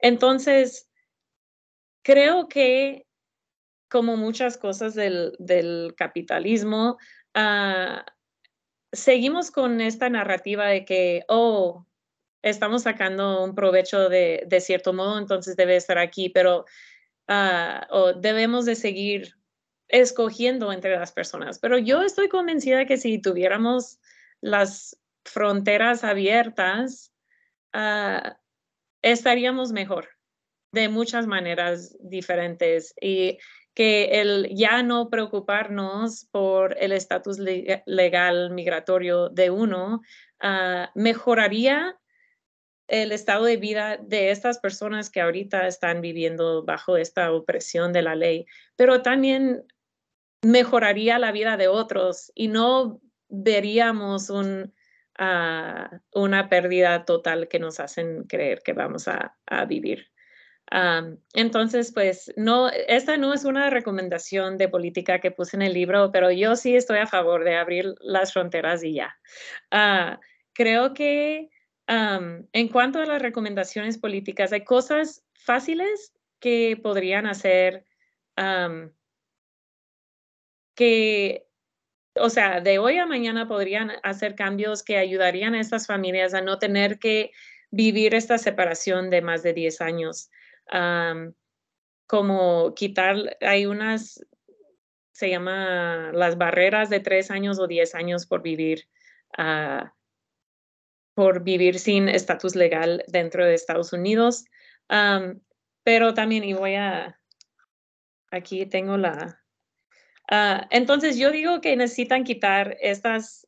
Entonces, creo que como muchas cosas del, del capitalismo, Ah, seguimos con esta narrativa de que, oh, estamos sacando un provecho de, cierto modo, entonces debe estar aquí, pero ah, debemos de seguir escogiendo entre las personas. Pero yo estoy convencida que si tuviéramos las fronteras abiertas, ah, estaríamos mejor de muchas maneras diferentes. Y que el ya no preocuparnos por el estatus legal migratorio de uno ah, mejoraría el estado de vida de estas personas que ahorita están viviendo bajo esta opresión de la ley, pero también mejoraría la vida de otros y no veríamos ah, una pérdida total que nos hacen creer que vamos a vivir entonces, pues no, esta no es una recomendación de política que puse en el libro, pero yo sí estoy a favor de abrir las fronteras y ya. Ah, creo que en cuanto a las recomendaciones políticas, hay cosas fáciles que podrían hacer que o sea, de hoy a mañana podrían hacer cambios que ayudarían a estas familias a no tener que vivir esta separación de más de 10 años como quitar, hay unas, se llama las barreras de tres años o diez años por vivir, ah, por vivir sin estatus legal dentro de Estados Unidos. pero también, y voy a, aquí tengo la... Ah, entonces yo digo que necesitan quitar estas,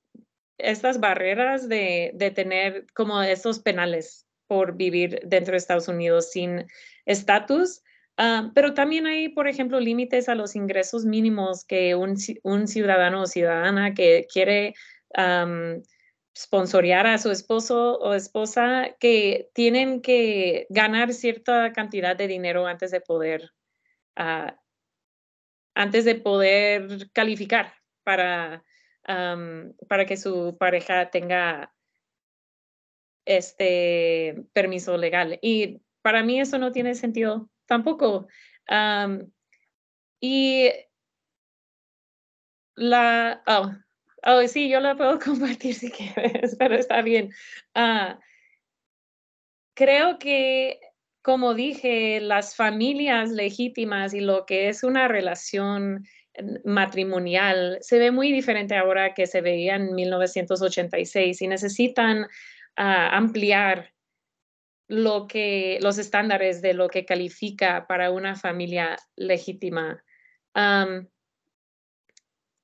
estas barreras de, de tener como estos penales por vivir dentro de Estados Unidos sin estatus. Ah, pero también hay, por ejemplo, límites a los ingresos mínimos que un, ciudadano o ciudadana que quiere sponsorear a su esposo o esposa, que tienen que ganar cierta cantidad de dinero antes de poder, ah, antes de poder calificar para, para que su pareja tenga este permiso legal. Y para mí eso no tiene sentido tampoco. y la, oh, oh, sí, yo la puedo compartir si quieres, pero está bien. Ah, creo que, como dije, las familias legítimas y lo que es una relación em, matrimonial se ve muy diferente ahora que se veía en 1986 y necesitan ampliar lo que, los estándares de lo que califica para una familia legítima.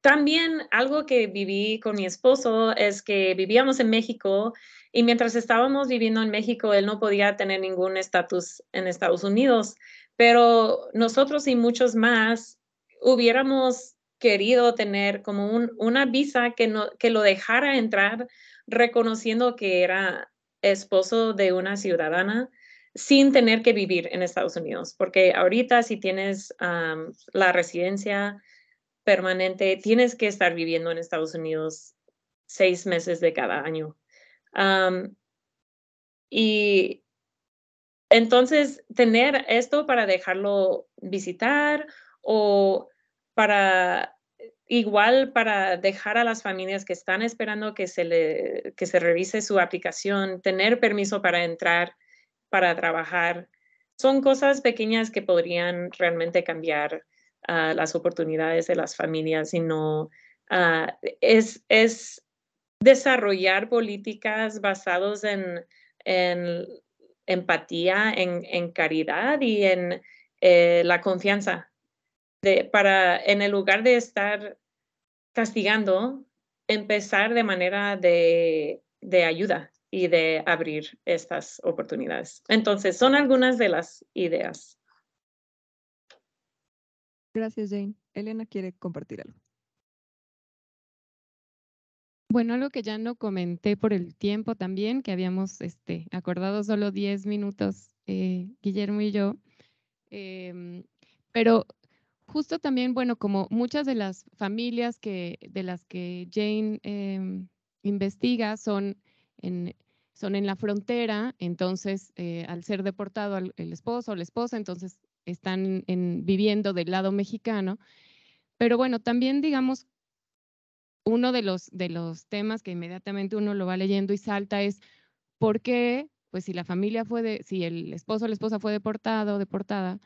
también algo que viví con mi esposo es que vivíamos en México y mientras estábamos viviendo en México, él no podía tener ningún estatus en Estados Unidos, pero nosotros y muchos más hubiéramos querido tener como un, una visa que, no, que lo dejara entrar reconociendo que era esposo de una ciudadana sin tener que vivir en Estados Unidos, porque ahorita si tienes la residencia permanente, tienes que estar viviendo en Estados Unidos seis meses de cada año. y entonces, tener esto para dejarlo visitar o para Igual para dejar a las familias que están esperando que se, le, revise su aplicación, tener permiso para entrar, para trabajar, son cosas pequeñas que podrían realmente cambiar ah, las oportunidades de las familias y no ah, es, desarrollar políticas basadas en, empatía, en, caridad y en eh, la confianza para en el lugar de estar castigando, empezar de manera de, ayuda y de abrir estas oportunidades. Entonces, son algunas de las
ideas. Gracias, Jane. Elena quiere compartir algo. Bueno, lo que ya no comenté por el
tiempo también, que habíamos este, acordado solo 10 minutos, eh, Guillermo y yo, em, pero justo también, bueno, como muchas de las familias que, de las que Jane em, investiga son en, son en la frontera, entonces eh, al ser deportado el esposo o la esposa, entonces están en, viviendo del lado mexicano. Pero bueno, también digamos, uno de los, de los temas que inmediatamente uno lo va leyendo y salta es por qué, pues si la familia fue de, si el esposo o la esposa fue deportado, o deportada,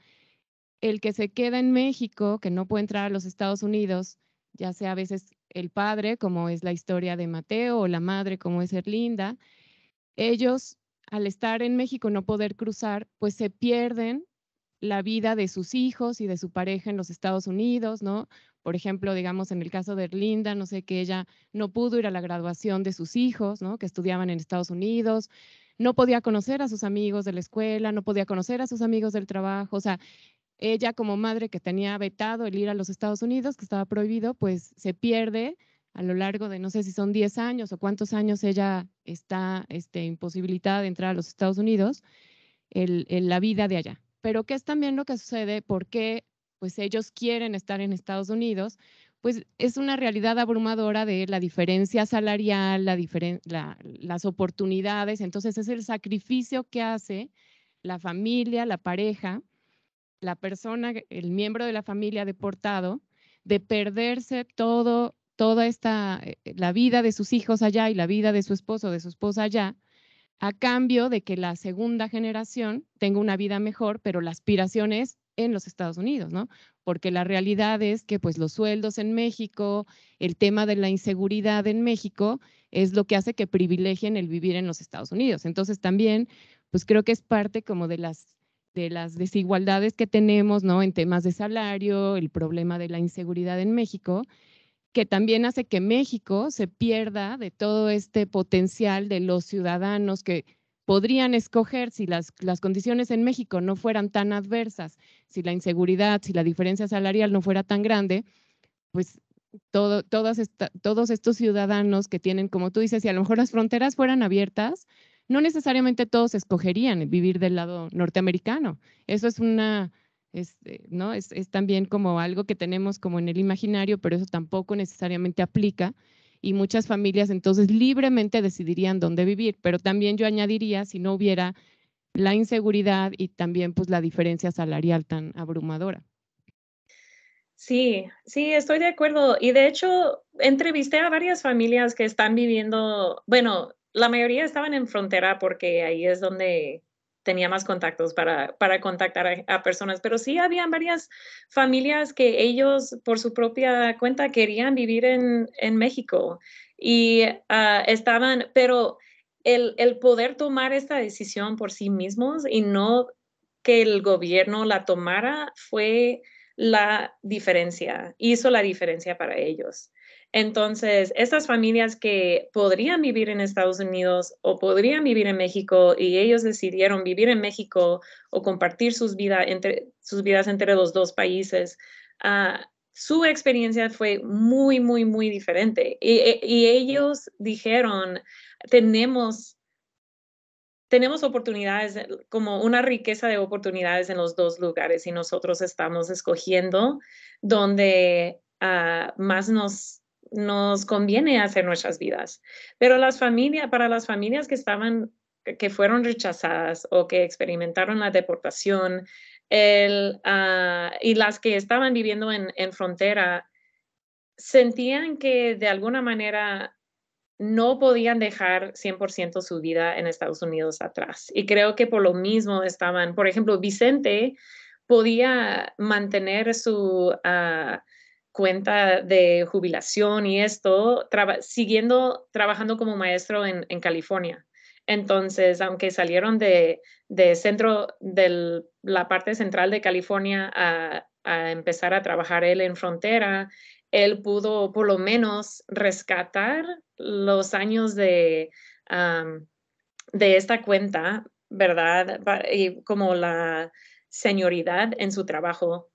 el que se queda en México, que no puede entrar a los Estados Unidos, ya sea a veces el padre, como es la historia de Mateo, o la madre, como es Erlinda, ellos al estar en México no poder cruzar, pues se pierden la vida de sus hijos y de su pareja en los Estados Unidos, ¿no? Por ejemplo, digamos, en el caso de Erlinda, no sé, que ella no pudo ir a la graduación de sus hijos, ¿no? Que estudiaban en Estados Unidos, no podía conocer a sus amigos de la escuela, no podía conocer a sus amigos del trabajo, o sea, ella como madre que tenía vetado el ir a los Estados Unidos, que estaba prohibido, pues se pierde a lo largo de no sé si son 10 años o cuántos años ella está este, imposibilitada de entrar a los Estados Unidos, el, la vida de allá. Pero ¿qué es también lo que sucede? ¿Por qué pues, ellos quieren estar en Estados Unidos? Pues es una realidad abrumadora de la diferencia salarial, la, las oportunidades. Entonces es el sacrificio que hace la familia, la pareja, la persona, el miembro de la familia deportado, de perderse todo, toda esta, eh, eh, la vida de sus hijos allá y la vida de su esposo, de su esposa allá, a cambio de que la segunda generación tenga una vida mejor, pero la aspiración es en los Estados Unidos, ¿no? Porque la realidad es que pues los sueldos en México, el tema de la inseguridad en México es lo que hace que privilegien el vivir en los Estados Unidos. Entonces también pues creo que es parte como de las de las desigualdades que tenemos, ¿no? En temas de salario, el problema de la inseguridad en México, que también hace que México se pierda de todo este potencial de los ciudadanos que podrían escoger si las, las condiciones en México no fueran tan adversas, si la inseguridad, si la diferencia salarial no fuera tan grande, pues todo, todos estos ciudadanos que tienen, como tú dices, si a lo mejor las fronteras fueran abiertas, no necesariamente todos escogerían vivir del lado norteamericano. Eso es una, este, ¿no? Es, es, también como algo que tenemos como en el imaginario, pero eso tampoco necesariamente aplica. Y muchas familias entonces libremente decidirían dónde vivir. Pero también yo añadiría, si no hubiera la inseguridad y también pues la diferencia salarial tan abrumadora.
Sí, sí, estoy de acuerdo. Y de hecho, entrevisté a varias familias que están viviendo, bueno, la mayoría estaban en frontera porque ahí es donde tenía más contactos para, contactar a, personas, pero sí habían varias familias que ellos por su propia cuenta querían vivir en, México y ah, estaban, pero el, poder tomar esta decisión por sí mismos y no que el gobierno la tomara fue la diferencia, hizo la diferencia para ellos. Entonces, estas familias que podrían vivir en Estados Unidos o podrían vivir en México y ellos decidieron vivir en México o compartir sus, entre, sus vidas entre los dos países, ah, su experiencia fue muy, muy, muy diferente. E, y, ellos dijeron, tenemos tenemos oportunidades, como una riqueza de oportunidades en los dos lugares y nosotros estamos escogiendo donde ah, más nos nos conviene hacer nuestras vidas. Pero las familias, para las familias que estaban, que fueron rechazadas o que experimentaron la deportación, ah, y las que estaban viviendo en, frontera, sentían que de alguna manera no podían dejar 100% su vida en Estados Unidos atrás. Y creo que por lo mismo estaban, por ejemplo, Vicente podía mantener su... Ah, cuenta de jubilación y esto, siguiendo trabajando como maestro en, California. Entonces, aunque salieron de, centro, de la parte central de California a, empezar a trabajar él en frontera, él pudo por lo menos rescatar los años de, de esta cuenta, ¿verdad? Y como la señoridad en su trabajo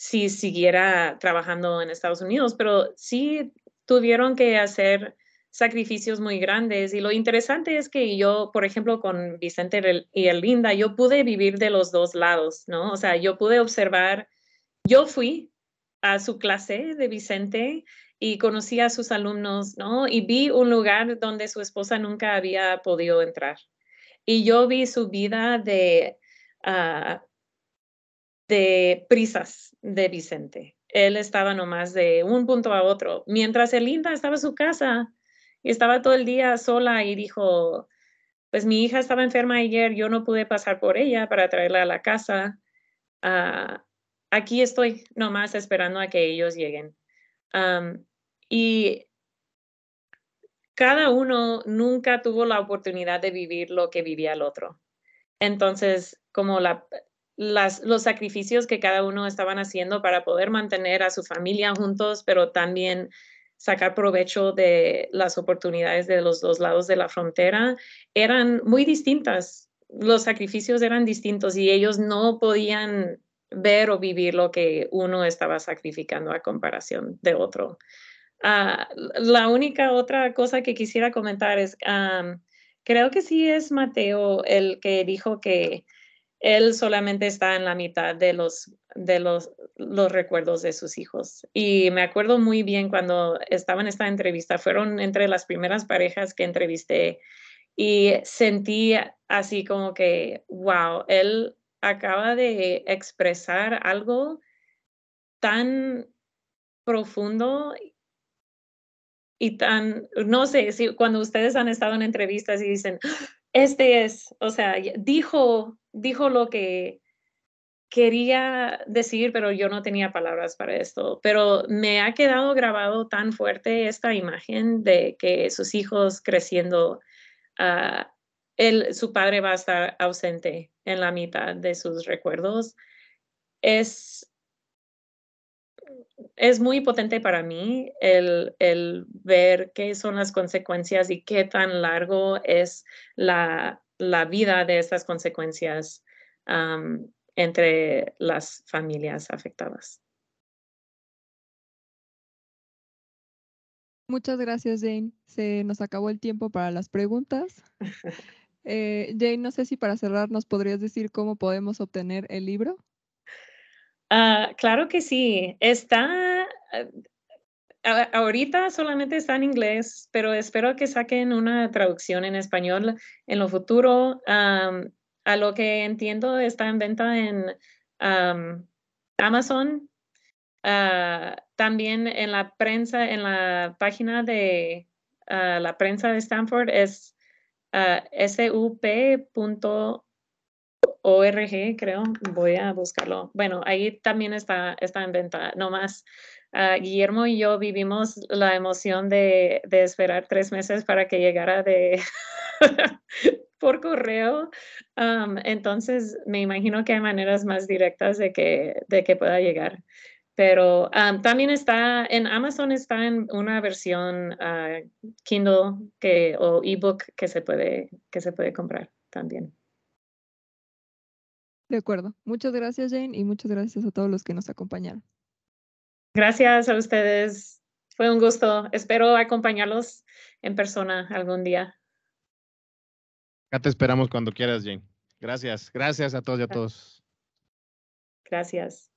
si siguiera trabajando en Estados Unidos, pero sí tuvieron que hacer sacrificios muy grandes. Y lo interesante es que yo, por ejemplo, con Vicente y Linda, yo pude vivir de los dos lados, ¿no? O sea, yo pude observar, yo fui a su clase de Vicente y conocí a sus alumnos, ¿no? Y vi un lugar donde su esposa nunca había podido entrar. Y yo vi su vida de... Ah, de prisas de Vicente. Él estaba nomás de un punto a otro. Mientras Elinda estaba en su casa y estaba todo el día sola y dijo, pues mi hija estaba enferma ayer, yo no pude pasar por ella para traerla a la casa. Ah, aquí estoy nomás esperando a que ellos lleguen. y cada uno nunca tuvo la oportunidad de vivir lo que vivía el otro. Entonces, como la, los sacrificios que cada uno estaban haciendo para poder mantener a su familia juntos, pero también sacar provecho de las oportunidades de los dos lados de la frontera, eran muy distintas. Los sacrificios eran distintos y ellos no podían ver o vivir lo que uno estaba sacrificando a comparación de otro. Ah, la única otra cosa que quisiera comentar es, creo que sí es Mateo el que dijo que él solamente está en la mitad de los, de los, los recuerdos de sus hijos. Y me acuerdo muy bien cuando estaba en esta entrevista, fueron entre las primeras parejas que entrevisté y sentí así como que, wow, él acaba de expresar algo tan profundo y tan, no sé, si cuando ustedes han estado en entrevistas y dicen, ¡Ah, este es, o sea, dijo dijo lo que quería decir, pero yo no tenía palabras para esto. Pero me ha quedado grabado tan fuerte esta imagen de que sus hijos creciendo, ah, su padre va a estar ausente en la mitad de sus recuerdos. Es, es muy potente para mí el, el ver qué son las consecuencias y qué tan largo es la la vida de estas consecuencias entre las familias afectadas.
Muchas gracias, Jane. Se nos acabó el tiempo para las preguntas. Eh, Jane, no sé si para cerrar nos podrías decir cómo podemos obtener el libro.
Ah, claro
que sí. Está,
eh, ahorita solamente está en inglés, pero espero que saquen una traducción en español en lo futuro. a lo que entiendo está en venta en Amazon. Ah, también en la prensa, en la página de ah, la prensa de Stanford es ah, sup.org, creo. Voy a buscarlo. Bueno, ahí también está, está en venta, no más. Guillermo y yo vivimos la emoción de, esperar tres meses para que llegara de por correo. entonces, me imagino que hay maneras más directas de que, pueda llegar. Pero también está en Amazon, está en una versión ah, Kindle o ebook que se,
puede, que se puede comprar también. De acuerdo. Muchas gracias, Jane, y muchas gracias a todos los que nos acompañaron.
Gracias a ustedes. Fue un gusto. Espero acompañarlos en persona algún día.
Ya te esperamos cuando quieras, Jane. Gracias. Gracias a todos y a todos.
Gracias.